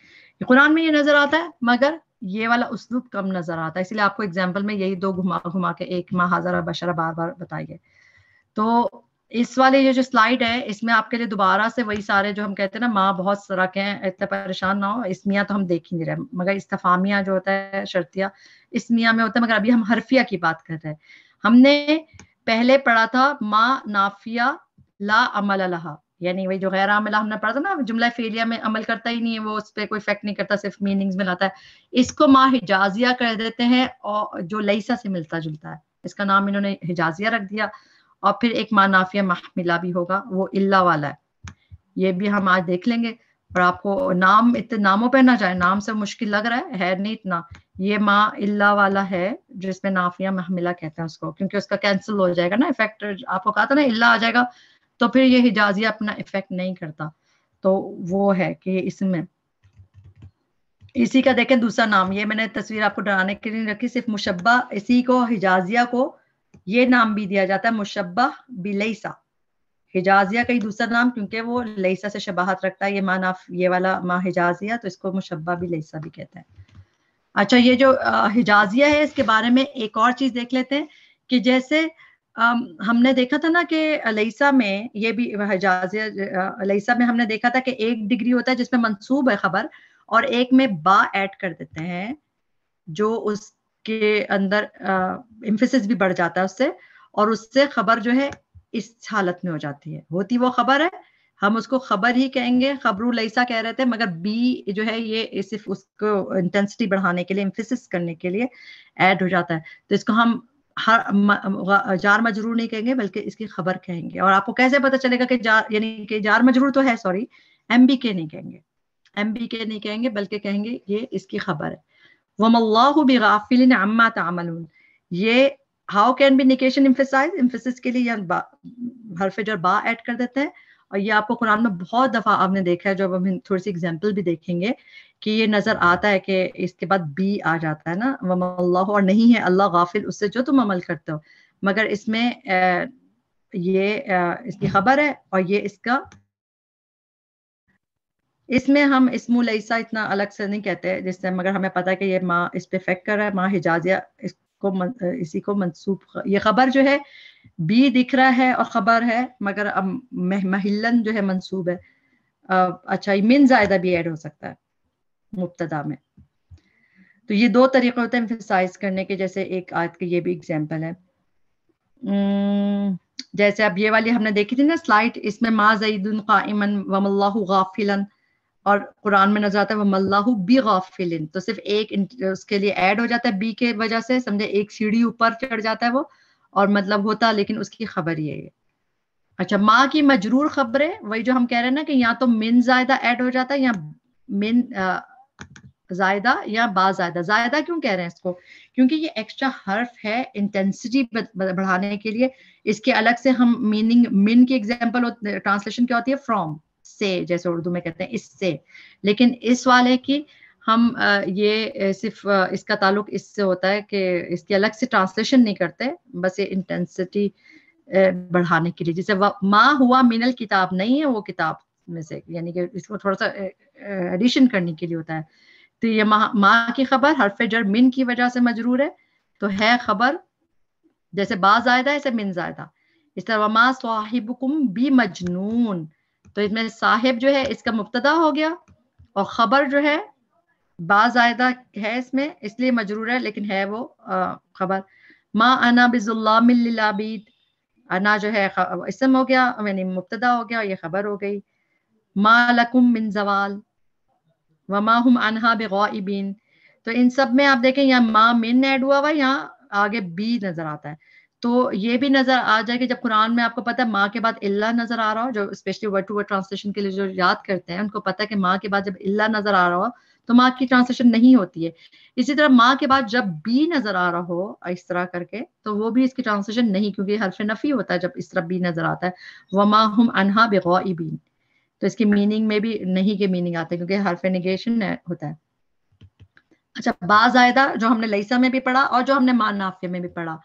कुरान में ये नजर आता है मगर ये वाला उसलूब कम नजर आता है इसलिए आपको एग्जाम्पल में यही दो घुमा घुमा के एक माँ हाजरा बशरा बार बार बताई तो इस वाले ये जो स्लाइड है इसमें आपके लिए दोबारा से वही सारे जो हम कहते हैं ना माँ बहुत सरक हैं इतना परेशान ना हो इसमिया तो हम देख ही नहीं रहे मगर इस्तफामिया जो होता है शर्तिया इसमिया में होता है मगर अभी हम हरफिया की बात कर रहे हैं हमने पहले पढ़ा था माँ नाफिया ला अमल लहा यानी वही जो गैर अमला हमने पढ़ा था ना जुमला फेलिया में अमल करता ही नहीं है वो उस पर कोई इफेक्ट नहीं करता सिर्फ मीनिंग्स में लाता है इसको माँ हिजाजिया कर देते हैं और जो लईसा से मिलता जुलता है इसका नाम इन्होंने हिजाजिया रख दिया और फिर एक मानाफिया महमिला भी होगा वो इल्ला वाला है ये भी हम आज देख लेंगे और आपको नाम इतने नामों पर ना जाए नाम से मुश्किल लग रहा है है नहीं इतना ये माँ इल्ला वाला है जिसमें नाफिया महमिला कहते हैं उसको क्योंकि उसका कैंसिल हो जाएगा ना इफेक्ट आपको कहा था ना इल्ला आ जाएगा तो फिर ये हिजाजिया अपना इफेक्ट नहीं करता तो वो है कि इसमें इसी का देखें दूसरा नाम ये मैंने तस्वीर आपको डराने के लिए रखी सिर्फ मुशब्बा इसी को हिजाजिया को ये नाम भी दिया जाता है मुशब्बा बिलईसा हिजाजिया का ही दूसरा नाम क्योंकि वो लईसा से शबाहत रखता है ये माँ ये वाला माँ हिजाजिया तो इसको मुशब्बा बिलईसा भी कहते हैं अच्छा ये जो हिजाजिया है इसके बारे में एक और चीज देख लेते हैं कि जैसे Um, हमने देखा था ना कि लईसा में ये भी हिजाजिया लईसा में हमने देखा था कि एक डिग्री होता है जिसमें मंसूब है खबर और एक में बा ऐड कर देते हैं जो उस के अंदर इम्फेसिस भी बढ़ जाता है उससे और उससे खबर जो है इस हालत में हो जाती है होती वो खबर है हम उसको खबर ही कहेंगे खबरू लैसा कह रहे थे मगर बी जो है ये सिर्फ उसको इंटेंसिटी बढ़ाने के लिए इम्फेसिस करने के लिए ऐड हो जाता है तो इसको हम हर जार मजरूर नहीं कहेंगे बल्कि इसकी खबर कहेंगे और आपको कैसे पता चलेगा कि जार यानी कि जार मजरूर तो है सॉरी एम बी के नहीं कहेंगे एम बी के नहीं कहेंगे बल्कि कहेंगे ये इसकी खबर है वमल्लाहु ये how can be negation emphasize emphasis के लिए हरफे जो बा एड कर देते हैं और ये आपको कुरान में बहुत दफ़ा आपने देखा है जब हम थोड़ी सी एग्जाम्पल भी देखेंगे कि ये नज़र आता है कि इसके बाद बी आ जाता है ना वम अल्लाह और नहीं है अल्लाह गाफिल उससे जो तुम अमल करते हो मगर इसमें ये इसकी खबर है और ये इसका इसमें हम इसमूल ऐसा इतना अलग से नहीं कहते जिससे मगर हमें पता है कि ये माँ इस पे फेक कर है माँ हिजाजिया इसको मन, इसी को मनसूब ये खबर जो है बी दिख रहा है और खबर है मगर अब महिलन जो है मनसूब है अच्छा मिन जायदा भी ऐड हो सकता है मुबतदा में तो ये दो तरीके होते हैं एम्फिसाइज करने के जैसे एक आयत के ये भी एग्जाम्पल है जैसे अब ये वाली हमने देखी थी ना स्लाइड इसमें माँ जईदन कामन वमल्ला गाफिलन और कुरान में नजर आता है वह मल्लाह बी गाफिलिन तो सिर्फ एक उसके लिए ऐड हो जाता है बी के वजह से समझे एक सीढ़ी ऊपर चढ़ जाता है वो और मतलब होता लेकिन उसकी खबर ये है अच्छा माँ की मजरूर खबरें वही जो हम कह रहे हैं ना कि या तो मिन जायदा ऐड हो जाता है या मिन जायदा या बाजायदा जायदा क्यों कह रहे हैं इसको क्योंकि ये एक्स्ट्रा हर्फ है इंटेंसिटी बढ़ाने के लिए इसके अलग से हम मीनिंग मिन की एग्जाम्पल ट्रांसलेशन क्या होती है फ्रॉम इससे जैसे उर्दू में कहते हैं इससे लेकिन इस वाले की हम ये सिर्फ इसका ताल्लुक इससे होता है कि इसकी अलग से ट्रांसलेशन नहीं करते बस ये इंटेंसिटी बढ़ाने के लिए जैसे माँ हुआ मिनल किताब नहीं है वो किताब में से यानी कि इसको थोड़ा सा एडिशन करने के लिए होता है तो ये माँ माँ की खबर हरफ जर मिन की वजह से मजरूर है तो है खबर जैसे बा जायदा ऐसे मिन जायदा इस तरह माँ साहिब कुम बी मजनून तो इसमें साहिब जो है इसका मुबतदा हो गया और खबर जो है बाजायदा है इसमें इसलिए मजरूर है लेकिन है वो खबर माँ अना बिजुल्लाबीद अना जो है इसम हो गया यानी मुबतदा हो गया और ये खबर हो गई मा लकुम बिन जवाल व माँ अनहा बेगौबिन तो इन सब में आप देखें यहाँ माँ मिन ऐड हुआ हुआ यहाँ आगे बी नजर आता है तो ये भी नजर आ जाए कि जब कुरान में आपको पता है माँ के बाद इल्ला नजर आ रहा हो जो specially word to word translation के लिए जो याद करते हैं उनको पता है कि माँ के बाद जब इल्ला नजर आ रहा हो तो माँ की ट्रांसलेशन नहीं होती है इसी तरह माँ के बाद जब बी नजर आ रहा हो इस तरह करके तो वो भी इसकी ट्रांसलेशन नहीं क्योंकि हरफ नफी होता है जब इस तरह बी नजर आता है माँ हम अनहा बेगौ बीन तो इसकी मीनिंग में भी नहीं के मीनिंग आते क्योंकि हरफ निगेशन होता है अच्छा बाजायदा जो हमने लईसा में भी पढ़ा और जो हमने नाफे में भी पढ़ा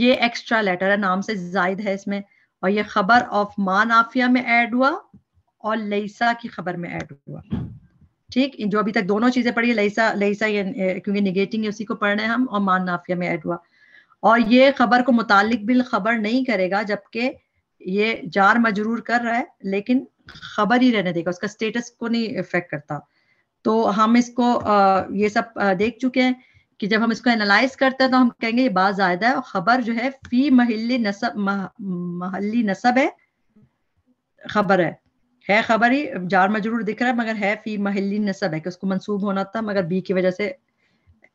ये एक्स्ट्रा लेटर है नाम से जायद है इसमें और ये खबर ऑफ मा नाफिया में ऐड हुआ और लईसा की खबर में ऐड हुआ ठीक जो अभी तक दोनों चीजें पढ़ी है लईसा लईसा ये क्योंकि निगेटिंग है उसी को पढ़ रहे हैं हम और मान नाफिया में ऐड हुआ और ये खबर को मुतालिक बिल खबर नहीं करेगा जबकि ये जार मजरूर कर रहा है लेकिन खबर ही रहने देगा उसका स्टेटस को नहीं इफेक्ट करता तो हम इसको ये सब देख चुके हैं कि जब हम इसको एनालाइज करते हैं तो हम कहेंगे ये ज्यादा है और खबर जो है फी महल्ली नसब महली नसब है खबर है है खबर ही जार मजरूर दिख रहा है मगर है फी महल्ली नसब है कि उसको मंसूब होना था मगर बी की वजह से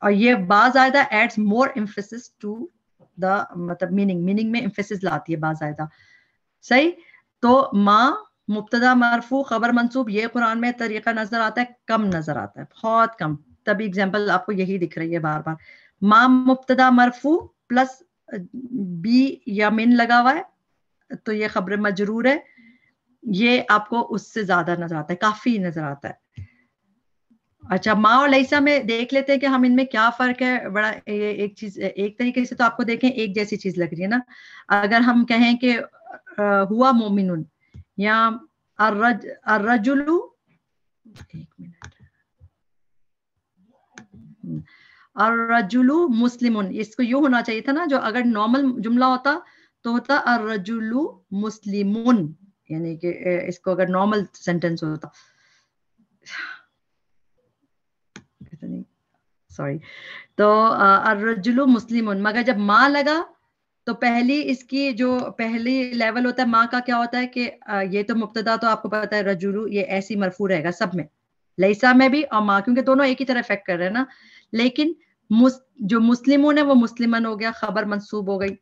और ये बाजायदा adds more emphasis to the मतलब मीनिंग मीनिंग में इम्फेसिस लाती है बाजायदा सही तो माँ मुबतदा मरफू खबर मंसूब ये कुरान में तरीका नजर आता है कम नजर आता है बहुत कम तभी एग्जाम्पल आपको यही दिख रही है बार बार मा मुफ्तदा मरफू प्लस बी या मिन लगा हुआ है तो ये खबर मजरूर है ये आपको उससे ज्यादा नजर आता है काफी नजर आता है अच्छा माँ और लईसा में देख लेते हैं कि हम इनमें क्या फर्क है बड़ा ये एक चीज एक तरीके से तो आपको देखें एक जैसी चीज लग रही है ना अगर हम कहें कि हुआ मोमिन या अर्रज अर्रजुलू एक मिनट अर्रजुलु हम्म। मुस्लिम इसको यू होना चाहिए था ना जो अगर नॉर्मल जुमला होता तो होता अर्रजुलु मुस्लिम यानी कि इसको अगर नॉर्मल सेंटेंस होता सॉरी तो अर्रजुलु मुस्लिम मगर जब माँ लगा तो पहली इसकी जो पहली लेवल होता है माँ का क्या होता है कि ये तो मुब्तदा तो आपको पता है रजुलू ये ऐसी मरफू रहेगा सब में लईसा में भी और माँ क्योंकि दोनों एक ही तरह इफेक्ट कर रहे हैं ना लेकिन मुस, जो मुस्लिमों ने वो मुस्लिमन हो गया खबर मंसूब हो गई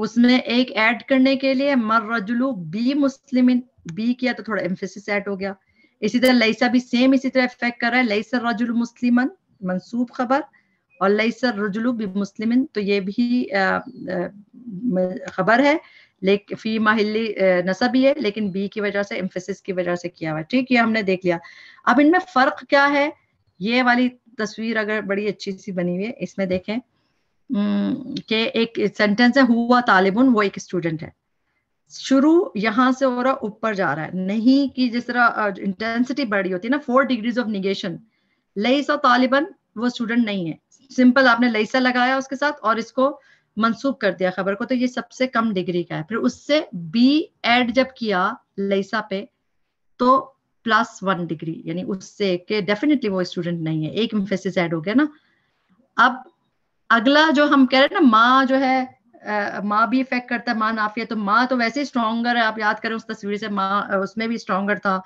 उसमें एक ऐड करने के लिए मर रजुलू बी मुस्लिम बी किया तो थोड़ा एम्फेसिस ऐड हो गया इसी तरह लईसा भी सेम इसी तरह इफेक्ट कर रहा है लईसा रजुल मुस्लिमन मंसूब खबर और लईसर रजुलू बी मुस्लिम तो ये भी खबर है लेकिन फी माहली नसब ही है लेकिन बी की वजह से एम्फेसिस की वजह से किया हुआ है ठीक है हमने देख लिया अब इनमें फर्क क्या है ये वाली तस्वीर अगर बड़ी अच्छी सी बनी हुई है इसमें देखें कि एक सेंटेंस है हुआ तालिबन वो एक स्टूडेंट है शुरू यहाँ से हो रहा ऊपर जा रहा है नहीं कि जिस तरह इंटेंसिटी रही होती है ना फोर डिग्रीज ऑफ निगेशन लईसा तालिबन वो स्टूडेंट नहीं है सिंपल आपने लईसा लगाया उसके साथ और इसको मंसूब कर दिया खबर को तो ये सबसे कम डिग्री का है फिर उससे बी एड जब किया लेसा पे तो प्लस वन डिग्री यानी उससे के डेफिनेटली वो स्टूडेंट नहीं है एक इम्फेसिस ऐड हो गया ना अब अगला जो हम कह रहे हैं ना माँ जो है आ, माँ भी इफेक्ट करता है माँ नाफिया तो माँ तो वैसे ही स्ट्रोंगर है आप याद करें उस तस्वीर से माँ उसमें भी स्ट्रोंगर था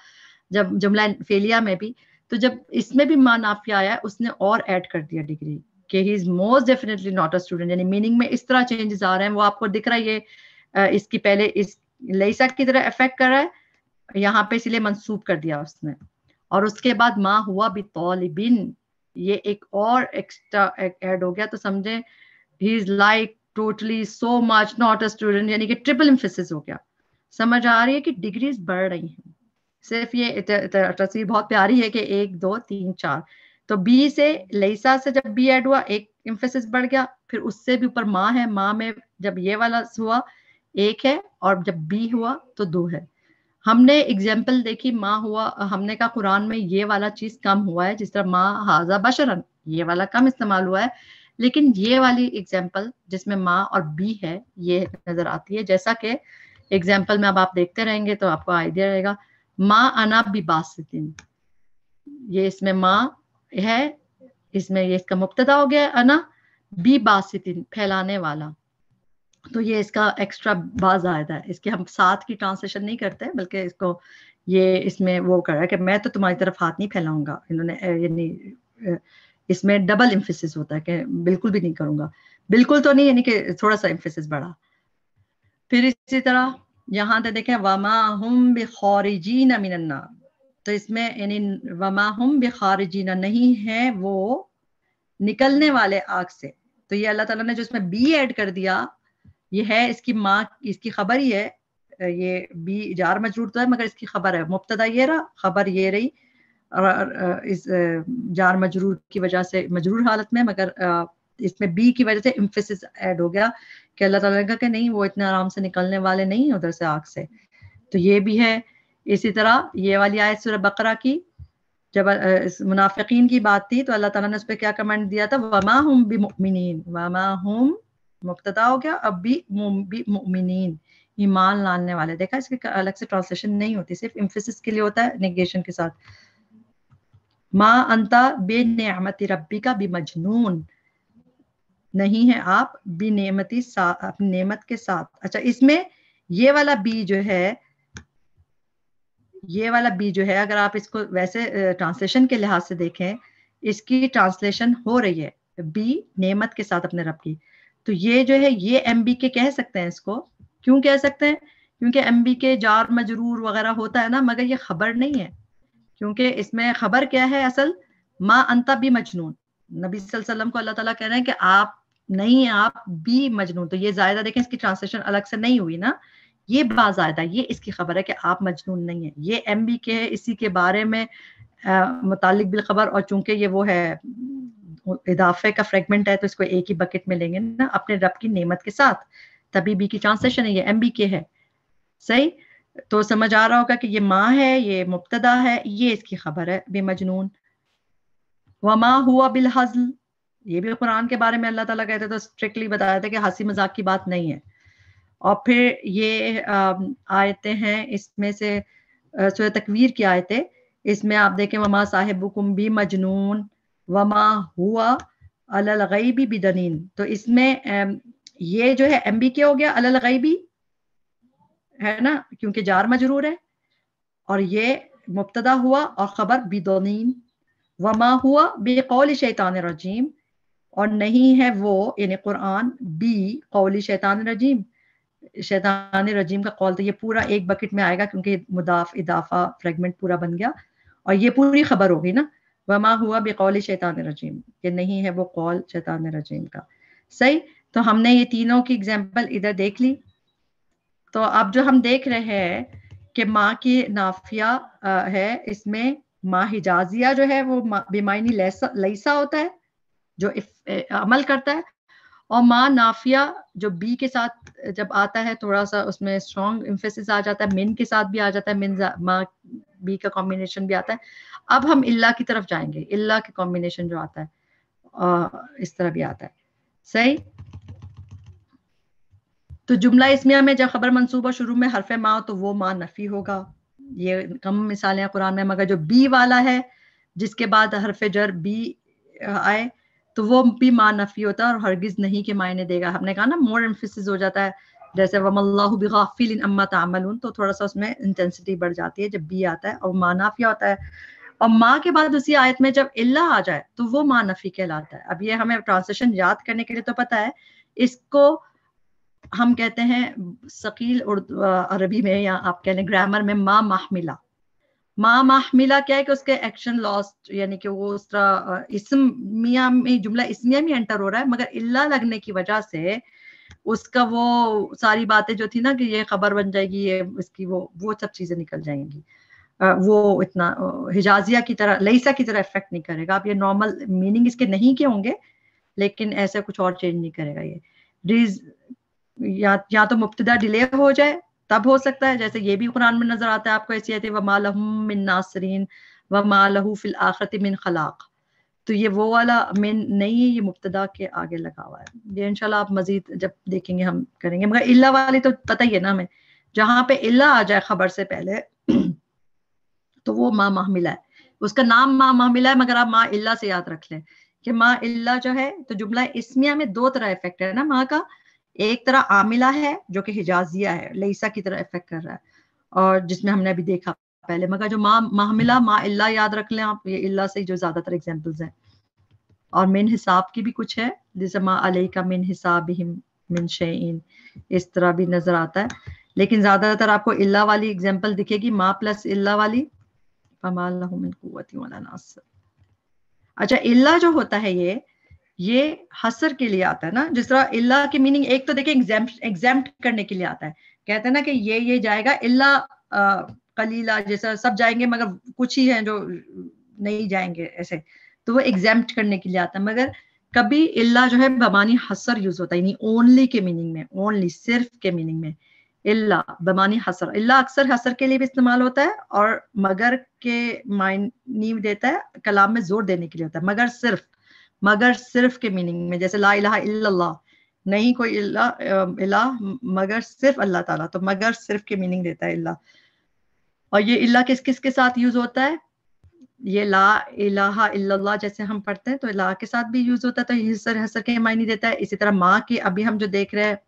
जब जुमला फेलिया में भी तो जब इसमें भी माँ नाफिया आया उसने और ऐड कर दिया डिग्री कि he is most definitely not a student यानी मीनिंग में इस तरह चेंजेस आ रहे हैं वो आपको दिख रहा है ये इसकी पहले इस लईसा की तरह इफेक्ट कर रहा है यहाँ पे इसलिए मंसूब कर दिया उसने और उसके बाद माँ हुआ भी तौलिबिन ये एक और एक्स्ट्रा ऐड हो गया तो समझे he is like totally so much not a student यानी कि ट्रिपल इम्फेसिस हो गया समझ आ रही है कि डिग्रीज बढ़ रही हैं सिर्फ ये तस्वीर बहुत प्यारी है कि एक दो तीन चार तो बी से लईसा से जब बी एड हुआ एक इम्फेसिस बढ़ गया फिर उससे भी ऊपर माँ है माँ में जब ये वाला हुआ एक है और जब बी हुआ तो दो है हमने एग्जाम्पल देखी माँ हुआ हमने कहा कुरान में ये वाला चीज कम हुआ है जिस तरह माँ हाजा बशरन ये वाला कम इस्तेमाल हुआ है लेकिन ये वाली एग्जाम्पल जिसमें माँ और बी है ये नजर आती है जैसा कि एग्जाम्पल में अब आप देखते रहेंगे तो आपको आइडिया रहेगा माँ अना बिबासिन ये इसमें माँ है इसमें ये इसका मुबतदा हो गया अना बी बासितिन फैलाने वाला तो ये इसका एक्स्ट्रा बाजायदा है इसके हम साथ की ट्रांसलेशन नहीं करते बल्कि इसको ये इसमें वो कर रहा है कि मैं तो तुम्हारी तरफ हाथ नहीं फैलाऊंगा इन्होंने यानी इसमें डबल इम्फेसिस होता है कि बिल्कुल भी नहीं करूंगा बिल्कुल तो नहीं यानी कि थोड़ा सा इम्फेसिस बढ़ा फिर इसी तरह यहाँ तो देखें वमा हम बेखौरिजी नमिनन्ना तो इसमें यानी वमाहम बिखारजीना नहीं है वो निकलने वाले आग से तो ये अल्लाह ताला ने जो इसमें बी ऐड कर दिया ये है इसकी माँ इसकी खबर ही है ये बी जार मजरूर तो है मगर इसकी खबर है मुबतदा ये रहा खबर ये रही और इस जार मजरूर की वजह से मजरूर हालत में मगर इसमें बी की वजह से इम्फेसिस ऐड हो गया कि अल्लाह ताला ने कहा कि नहीं वो इतने आराम से निकलने वाले नहीं उधर से आग से तो ये भी है इसी तरह ये वाली आयत सूरह बकरा की जब मुनाफिकीन की बात थी तो अल्लाह ताला ने उस पर क्या कमेंट दिया था वमा हम बिमुमिन वमा हम मुक्तदा हो गया अब भी ईमान लाने वाले देखा इसके अलग से ट्रांसलेशन नहीं होती सिर्फ इम्फिसिस के लिए होता है नेगेशन के साथ माँ अंता बेनमती रब्बी का भी मजनून नहीं है आप बेनमती अपनी नेमत के साथ अच्छा इसमें ये वाला बी जो है ये वाला बी जो है अगर आप इसको वैसे ट्रांसलेशन के लिहाज से देखें इसकी ट्रांसलेशन हो रही है बी नेमत के साथ अपने रब की तो ये जो है ये एम बी के कह सकते हैं इसको क्यों कह सकते हैं क्योंकि एम बी के जार मजरूर वगैरह होता है ना मगर ये खबर नहीं है क्योंकि इसमें खबर क्या है असल माँ अंता बी मजनून नबी वसल्लम को अल्लाह ताला कह रहे हैं कि आप नहीं आप बी मजनून तो ये जायदा देखें इसकी ट्रांसलेशन अलग से नहीं हुई ना ये बाजायदा ये इसकी खबर है कि आप मजनून नहीं है ये एम बी के है इसी के बारे में मुतालिक बिल खबर और चूंकि ये वो है इदाफे का फ्रेगमेंट है तो इसको एक ही बकेट में लेंगे ना अपने रब की नेमत के साथ तभी बी की ट्रांसलेशन है ये एम बी के है सही तो समझ आ रहा होगा कि ये माँ है ये मुबतदा है ये इसकी खबर है बे मजनून व माँ हुआ बिल हजल ये भी कुरान के बारे में अल्लाह ताला कहते तो स्ट्रिक्टली बताया था कि हंसी मजाक की बात नहीं है और फिर ये आयतें हैं इसमें से सूर्य तकवीर की आयतें इसमें आप देखें वमा साहिब कुम्बी मजनून वमा हुआ अल गईबी बिदनीन तो इसमें ये जो है एम बी के हो गया अल गईबी है ना क्योंकि जार मजरूर है और ये मुबतदा हुआ और खबर बिदनीन वमा हुआ बेकौल शैतान रजीम और नहीं है वो यानी कुरान बी कौली शैतान रजीम शैतान रजीम का कॉल था तो ये पूरा एक बकेट में आएगा क्योंकि मुदाफ इदाफा फ्रेगमेंट पूरा बन गया और ये पूरी खबर होगी ना वमा हुआ बेकौल शैतान रजीम ये नहीं है वो कौल शैतान रजीम का सही तो हमने ये तीनों की एग्जाम्पल इधर देख ली तो अब जो हम देख रहे हैं कि माँ की नाफिया है इसमें माँ हिजाजिया जो है वो बेमायनी लैसा होता है जो इफ, ए, अमल करता है और माँ नाफिया जो बी के साथ जब आता है थोड़ा सा उसमें स्ट्रॉन्ग इम्फेसिस आ जाता है मिन के साथ भी आ जाता है मिन माँ बी का कॉम्बिनेशन भी आता है अब हम इल्ला की तरफ जाएंगे इल्ला के कॉम्बिनेशन जो आता है इस तरह भी आता है सही तो जुमला इसमिया में जब खबर मनसूबा शुरू में हरफ माँ तो वो माँ नफ़ी होगा ये कम मिसालें कुरान में मगर जो बी वाला है जिसके बाद हरफ जर बी आए तो वो भी माँ नफी होता है और हरगिज नहीं के मायने देगा हमने कहा ना मोर एम्फिसिस हो जाता है जैसे वमल्लाहु बिगाफिल अम्मा तामलून तो थोड़ा सा उसमें इंटेंसिटी बढ़ जाती है जब बी आता है और माँ नाफिया होता है और माँ के बाद उसी आयत में जब इल्ला आ जाए तो वो माँ नफी कहलाता है अब ये हमें ट्रांसलेशन याद करने के लिए तो पता है इसको हम कहते हैं शकील उर्दू अरबी में या आप कह लें ग्रामर में माँ माहमिला माँ मिला क्या है कि उसके एक्शन लॉस्ट यानी कि वो उस तरह इसमिया में जुमला इसमिया में एंटर हो रहा है मगर इल्ला लगने की वजह से उसका वो सारी बातें जो थी ना कि ये खबर बन जाएगी ये इसकी वो वो सब चीजें निकल जाएंगी वो इतना हिजाजिया की तरह लईसा की तरह इफेक्ट नहीं करेगा आप ये नॉर्मल मीनिंग इसके नहीं के होंगे लेकिन ऐसा कुछ और चेंज नहीं करेगा ये रीज या, या तो मुफ्त डिले हो जाए तब हो सकता है जैसे ये भी कुरान में नजर आता है आपको ऐसी आती है वमा लहम मिन नासरीन वमा लहू फिल आखरत मिन खलाक तो ये वो वाला मेन नहीं है ये मुबतदा के आगे लगा हुआ है ये इनशाला आप मजीद जब देखेंगे हम करेंगे मगर इल्ला वाली तो पता ही है ना हमें जहां पे इल्ला आ जाए खबर से पहले तो वो माँ महमिला है उसका नाम माँ महमिला है मगर आप माँ इल्ला से याद रख लें कि माँ इल्ला जो है तो जुमला इसमिया में दो तरह इफेक्ट है ना माँ का एक तरह आमिला है जो कि हिजाजिया है लईसा की तरह इफेक्ट कर रहा है और जिसमें हमने अभी देखा पहले मगर जो माँ माहमिला माँ इल्ला याद रख लें आप ये इल्ला से जो ज्यादातर एग्जाम्पल्स हैं और मेन हिसाब की भी कुछ है जैसे माँ अलई का मेन हिसाब मिन शेन इस तरह भी नजर आता है लेकिन ज्यादातर आपको इल्ला वाली एग्जाम्पल दिखेगी माँ प्लस इल्ला वाली अच्छा इल्ला जो होता है ये ये हसर के लिए आता है ना जिस तरह इल्ला की मीनिंग एक तो देखिए एग्जाम एग्जाम्प्ट करने के लिए आता है कहते हैं ना कि ये ये जाएगा इल्ला कलीला जैसा सब जाएंगे मगर कुछ ही हैं जो नहीं जाएंगे ऐसे तो वो एग्जाम्प्ट करने के लिए आता है मगर कभी इल्ला जो है बमानी हसर यूज होता है ओनली के मीनिंग में ओनली सिर्फ के मीनिंग में इल्ला बमानी हसर इल्ला अक्सर हसर के लिए भी इस्तेमाल होता है और मगर के मायने देता है कलाम में जोर देने के लिए होता है मगर सिर्फ मगर सिर्फ के मीनिंग में जैसे ला इला इल्ला नहीं कोई इला इला मगर सिर्फ अल्लाह ताला तो मगर सिर्फ के मीनिंग देता है इल्ला और ये इल्ला किस किस के साथ यूज होता है ये ला इलाहा इल्लल्लाह जैसे हम पढ़ते हैं तो इला के साथ भी यूज होता है तो हसर हसर के मायने देता है इसी तरह माँ के अभी हम जो देख रहे हैं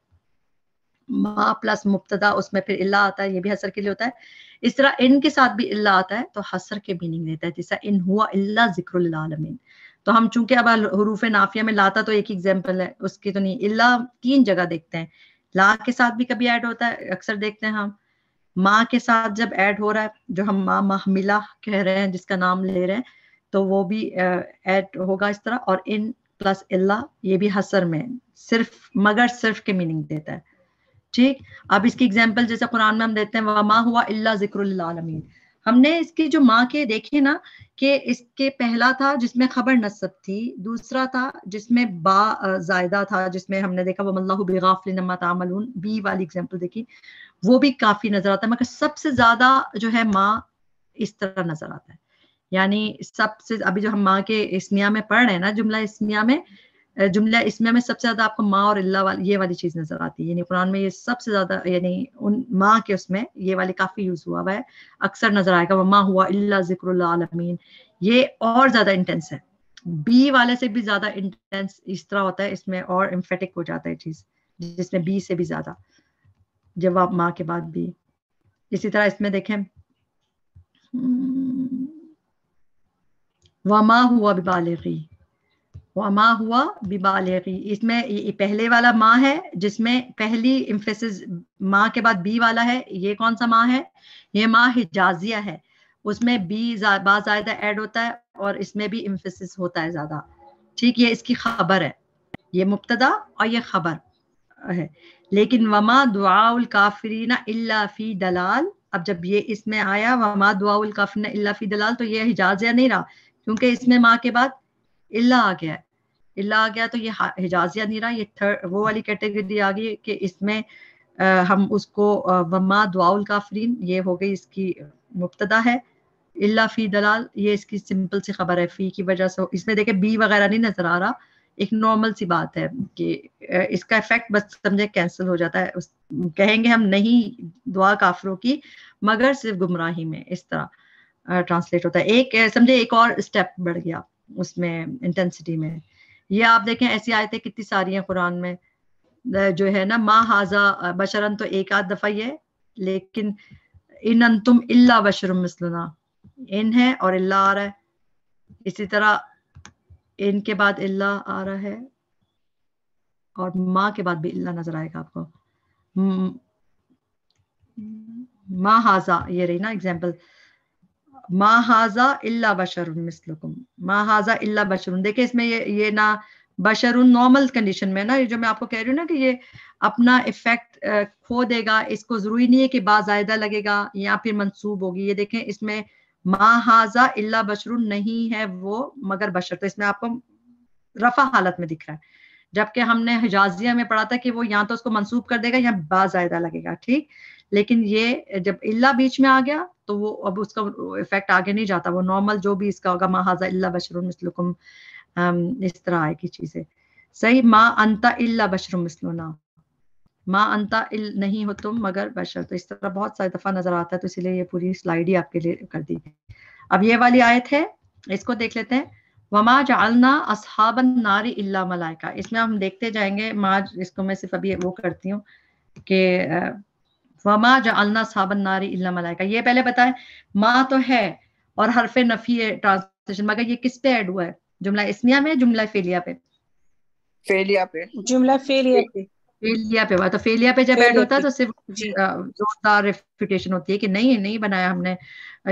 माँ प्लस मुबतदा उसमें फिर इल्ला आता है ये भी हसर के लिए होता है इस तरह इन के साथ भी इल्ला आता है तो हसर के मीनिंग देता है जैसा इन हुआ इल्ला जिक्र आलमीन तो हम चूंकि अब हरूफ नाफिया में लाता तो एक एग्जाम्पल है उसकी तो नहीं इला तीन जगह देखते हैं ला के साथ भी कभी ऐड होता है अक्सर देखते हैं हम माँ के साथ जब ऐड हो रहा है जो हम माँ महमिला कह रहे हैं जिसका नाम ले रहे हैं तो वो भी ऐड होगा इस तरह और इन प्लस इल्ला ये भी हसर में सिर्फ मगर सिर्फ के मीनिंग देता है ठीक अब इसकी एग्जाम्पल जैसे कुरान में हम देते हैं माँ हुआ इल्ला जिक्र आलमीन हमने इसकी जो माँ के देखे ना कि इसके पहला था जिसमें खबर नस्ब थी दूसरा था जिसमें बा जायदा था जिसमें हमने देखा वो मल्ला बेगाफिल तामलून बी वाली एग्जाम्पल देखी वो भी काफी नजर आता है मगर सबसे ज्यादा जो है माँ इस तरह नजर आता है यानी सबसे अभी जो हम माँ के इसमिया में पढ़ रहे हैं ना जुमला इसमिया में जुमला इसमें हमें सबसे ज्यादा आपको माँ और अल्लाह वाली ये वाली चीज नजर आती है यानी कुरान में ये सबसे ज्यादा यानी उन माँ के उसमें ये वाले काफी यूज हुआ हुआ है अक्सर नजर आएगा वह माँ हुआ अल्लाह आलमीन ये और ज्यादा इंटेंस है बी वाले से भी ज्यादा इंटेंस इस तरह होता है इसमें और इम्फेटिक हो जाता है चीज जिसमें बी से भी ज्यादा आप माँ के बाद भी इसी तरह इसमें देखें हम्म, वमा हुआ बिबालगी वमा हुआ बिबालगी इसमें पहले वाला माँ है जिसमें पहली इम्फेसिस माँ के बाद बी वाला है ये कौन सा माँ है ये माँ हिजाजिया है उसमें बी बाजायदा ऐड होता है और इसमें भी इम्फेसिस होता है ज़्यादा ठीक ये इसकी खबर है ये मुबतदा और ये खबर है लेकिन वमा दुआउल काफरीना इल्ला फी दलाल अब जब ये इसमें आया वमा दुआउल काफरीना इल्ला फी दलाल तो ये हिजाजिया नहीं रहा क्योंकि इसमें माँ के बाद इल्ला आ गया है इला आ गया तो ये हिजाजिया नीरा ये थर्ड वो वाली कैटेगरी आ गई कि इसमें आ, हम उसको वमा दुआउल काफरीन ये हो गई इसकी मुबतदा है इल्ला फी दलाल ये इसकी सिंपल सी खबर है फी की वजह से इसमें देखे बी वगैरह नहीं नजर आ रहा एक नॉर्मल सी बात है कि इसका इफेक्ट बस समझे कैंसिल हो जाता है उस, कहेंगे हम नहीं दुआ काफरों की मगर सिर्फ गुमराही में इस तरह ट्रांसलेट होता है एक समझे एक और स्टेप बढ़ गया उसमें इंटेंसिटी में ये आप देखें ऐसी आयतें कितनी सारी हैं कुरान में जो है ना माँ हाजा बशरन तो एक आध दफा ही है लेकिन इन अंतुम इल्ला बशरम मिसलना इन है और इल्ला आ रहा है इसी तरह इन के बाद इल्ला आ रहा है और माँ के बाद भी इल्ला नजर आएगा आपको माँ हाजा ये रही ना एग्जाम्पल माहाजा इल्ला बशरुन मिसलुकुम माहाजा इल्ला बशरुन देखे इसमें ये ये ना बशरुन नॉर्मल कंडीशन में ना ये जो मैं आपको कह रही हूँ ना कि ये अपना इफेक्ट खो देगा इसको जरूरी नहीं है कि बाजायदा लगेगा या फिर मंसूब होगी ये देखें इसमें माहाजा इल्ला बशरुन नहीं है वो मगर बशर तो इसमें आपको रफा हालत में दिख रहा है जबकि हमने हिजाजिया में पढ़ा था कि वो या तो उसको मंसूब कर देगा या बाजायदा लगेगा ठीक लेकिन ये जब इल्ला बीच में आ गया तो वो अब उसका इफेक्ट आगे नहीं जाता वो नॉर्मल जो भी इसका होगा महाजा इल्ला बशरुम मिसलुकुम इस तरह आए की चीजें सही माँ अंता इल्ला बशरुम मिसलुना माँ अंता इल नहीं हो तुम मगर बशर तो इस तरह बहुत सारी दफा नजर आता है तो इसीलिए ये पूरी स्लाइड ही आपके लिए कर दी अब ये वाली आयत है इसको देख लेते हैं वमा जालना असहाबन नारी इल्ला मलाइका इसमें हम देखते जाएंगे माँ इसको मैं सिर्फ अभी वो करती हूँ कि वमा जलना साबन नारी इल्ला मलाइका ये पहले बताए माँ तो है और हरफ नफी है ट्रांसलेशन मगर ये किस पे ऐड हुआ है जुमला इसमिया में जुमला फेलिया पे फेलिया पे जुमला फेलिया पे फेलिया पे हुआ तो फेलिया पे जब ऐड होता है तो सिर्फ जोरदार रेफ्यूटेशन होती है कि नहीं नहीं बनाया हमने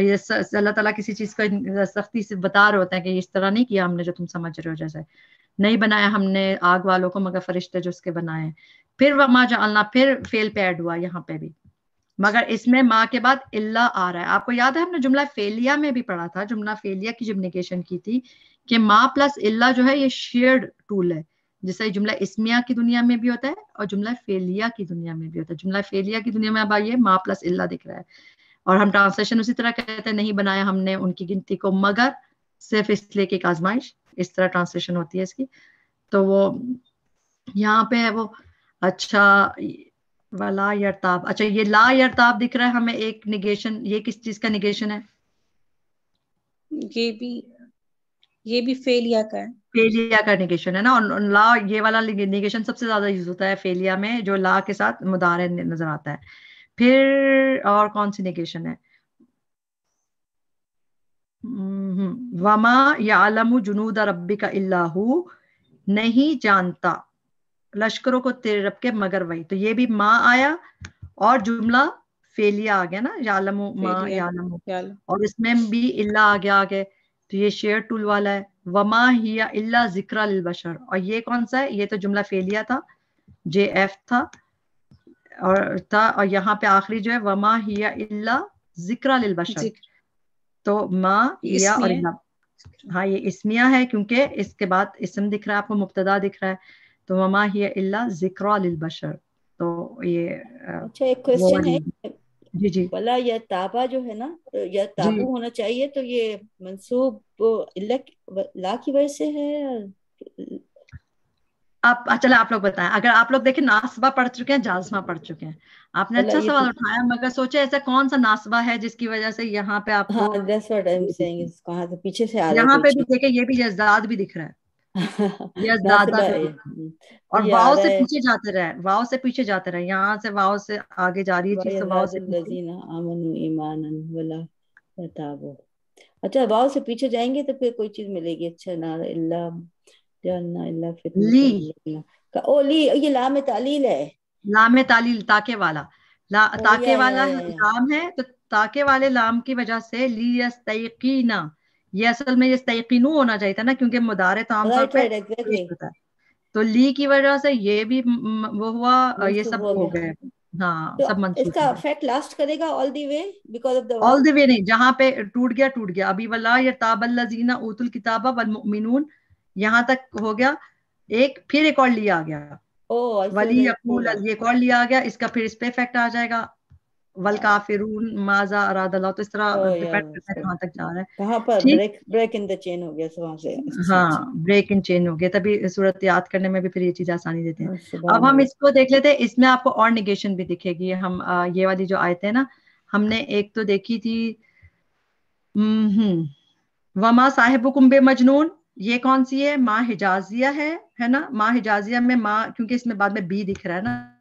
ये अल्लाह ताला किसी चीज का सख्ती से बता रहे होते हैं कि इस तरह नहीं किया हमने जो तुम समझ रहे हो जैसे नहीं बनाया हमने आग वालों को मगर फरिश्ते जो उसके बनाए फिर वमा अल्लाह फिर फेल पे ऐड हुआ यहाँ पे भी मगर इसमें माँ के बाद इल्ला आ रहा है आपको याद है हमने जुमला फेलिया में भी पढ़ा था जुमला फेलिया की जब निगेशन की थी कि माँ प्लस इल्ला जो है ये शेयर्ड टूल है जैसे जुमला इसमिया की दुनिया में भी होता है और जुमला फेलिया की दुनिया में भी होता है जुमला फेलिया की दुनिया में अब आइए माँ प्लस इल्ला दिख रहा है और हम ट्रांसलेशन उसी तरह कहते हैं नहीं बनाया हमने उनकी गिनती को मगर सिर्फ इसलिए की आजमाइश इस तरह ट्रांसलेशन होती है इसकी तो वो यहाँ पे है वो अच्छा वला यरताब अच्छा ये ला यरताब दिख रहा है हमें एक निगेशन ये किस चीज का निगेशन है ये भी ये भी फेलिया का है फेलिया का निगेशन है ना और ला ये वाला निगेशन सबसे ज्यादा यूज होता है फेलिया में जो ला के साथ मुदार नजर आता है फिर और कौन सी निगेशन है हम्म, वमा या आलम जुनूद रबी का इल्लाहू नहीं जानता लश्करों को रब के मगर वही तो ये भी माँ आया और जुमला फेलिया आ गया ना यालमो माँ यालमो और इसमें भी इल्ला आ गया आगे तो ये शेयर टूल वाला है वमा हिया इल्ला जिक्रा बशर और ये कौन सा है ये तो जुमला फेलिया था जे एफ था और था और यहाँ पे आखिरी जो है वमा हिया इल्ला जिक्रा लिल बशर तो माँ या और हाँ ये इसमिया है क्योंकि इसके बाद इसम दिख रहा है आपको मुबतदा दिख रहा है तो वमा ही इल्ला जिक्रा लिल बशर तो ये अच्छा एक क्वेश्चन है जी जी वाला या ताबा जो है ना या ताबू होना चाहिए तो ये मंसूब ला की वजह से है आप चलो अच्छा, आप लोग बताएं अगर आप लोग देखें नासबा पढ़ चुके हैं जाजमा पढ़ चुके हैं आपने अच्छा सवाल तो- उठाया मगर सोचे ऐसा कौन सा नासबा है जिसकी वजह से यहाँ पे आपको हाँ, पीछे से यहाँ पे भी देखे ये भी जजाद भी दिख रहा है yes, दाता और वाव से पीछे जाते रहे वाव से पीछे जाते रहे यहाँ से वाव से आगे जा रही है चीज से तो वाव से ईमान अच्छा वाव से पीछे जाएंगे तो फिर कोई चीज मिलेगी अच्छा ना इल्ला जानना इल्ला फिर ली ओ ली ये लाम तालील है लाम तालील ताके वाला ला ताके वाला लाम है तो ताके वाले लाम की वजह से ली यस्तयकीना ये असल में ये तयकिन होना चाहिए था ना क्योंकि मदारत आमतौर पर तो ली की वजह से ये भी वो हुआ ये सब हो गए हाँ तो सब इसका इफेक्ट लास्ट करेगा all the way because of the all the way नहीं जहाँ पे टूट गया टूट गया अभी वला या ताबल्लाजीना उतुल किताबा वल मुमिनून यहाँ तक हो गया एक फिर एक और लिया गया ओ, oh, वली अकूल ये एक और लिया गया इसका फिर इस पे इफेक्ट आ जाएगा वल काफिरून माजा अराद अल्लाह तो इस तरह डिपेंड करता है कहाँ तक जा रहा है कहाँ पर break break in the chain हो गया वहां से हाँ ब्रेक इन चेन हो गया तभी सूरत याद करने में भी फिर ये चीज आसानी देते हैं हाँ, अब हम इसको देख लेते हैं इसमें आपको और निगेशन भी दिखेगी हम ये वाली जो आयत है ना हमने एक तो देखी थी वमा साहेब कुंबे मजनून ये कौन सी है माँ हिजाजिया है है ना माँ हिजाजिया में माँ क्योंकि इसमें बाद में बी दिख रहा है ना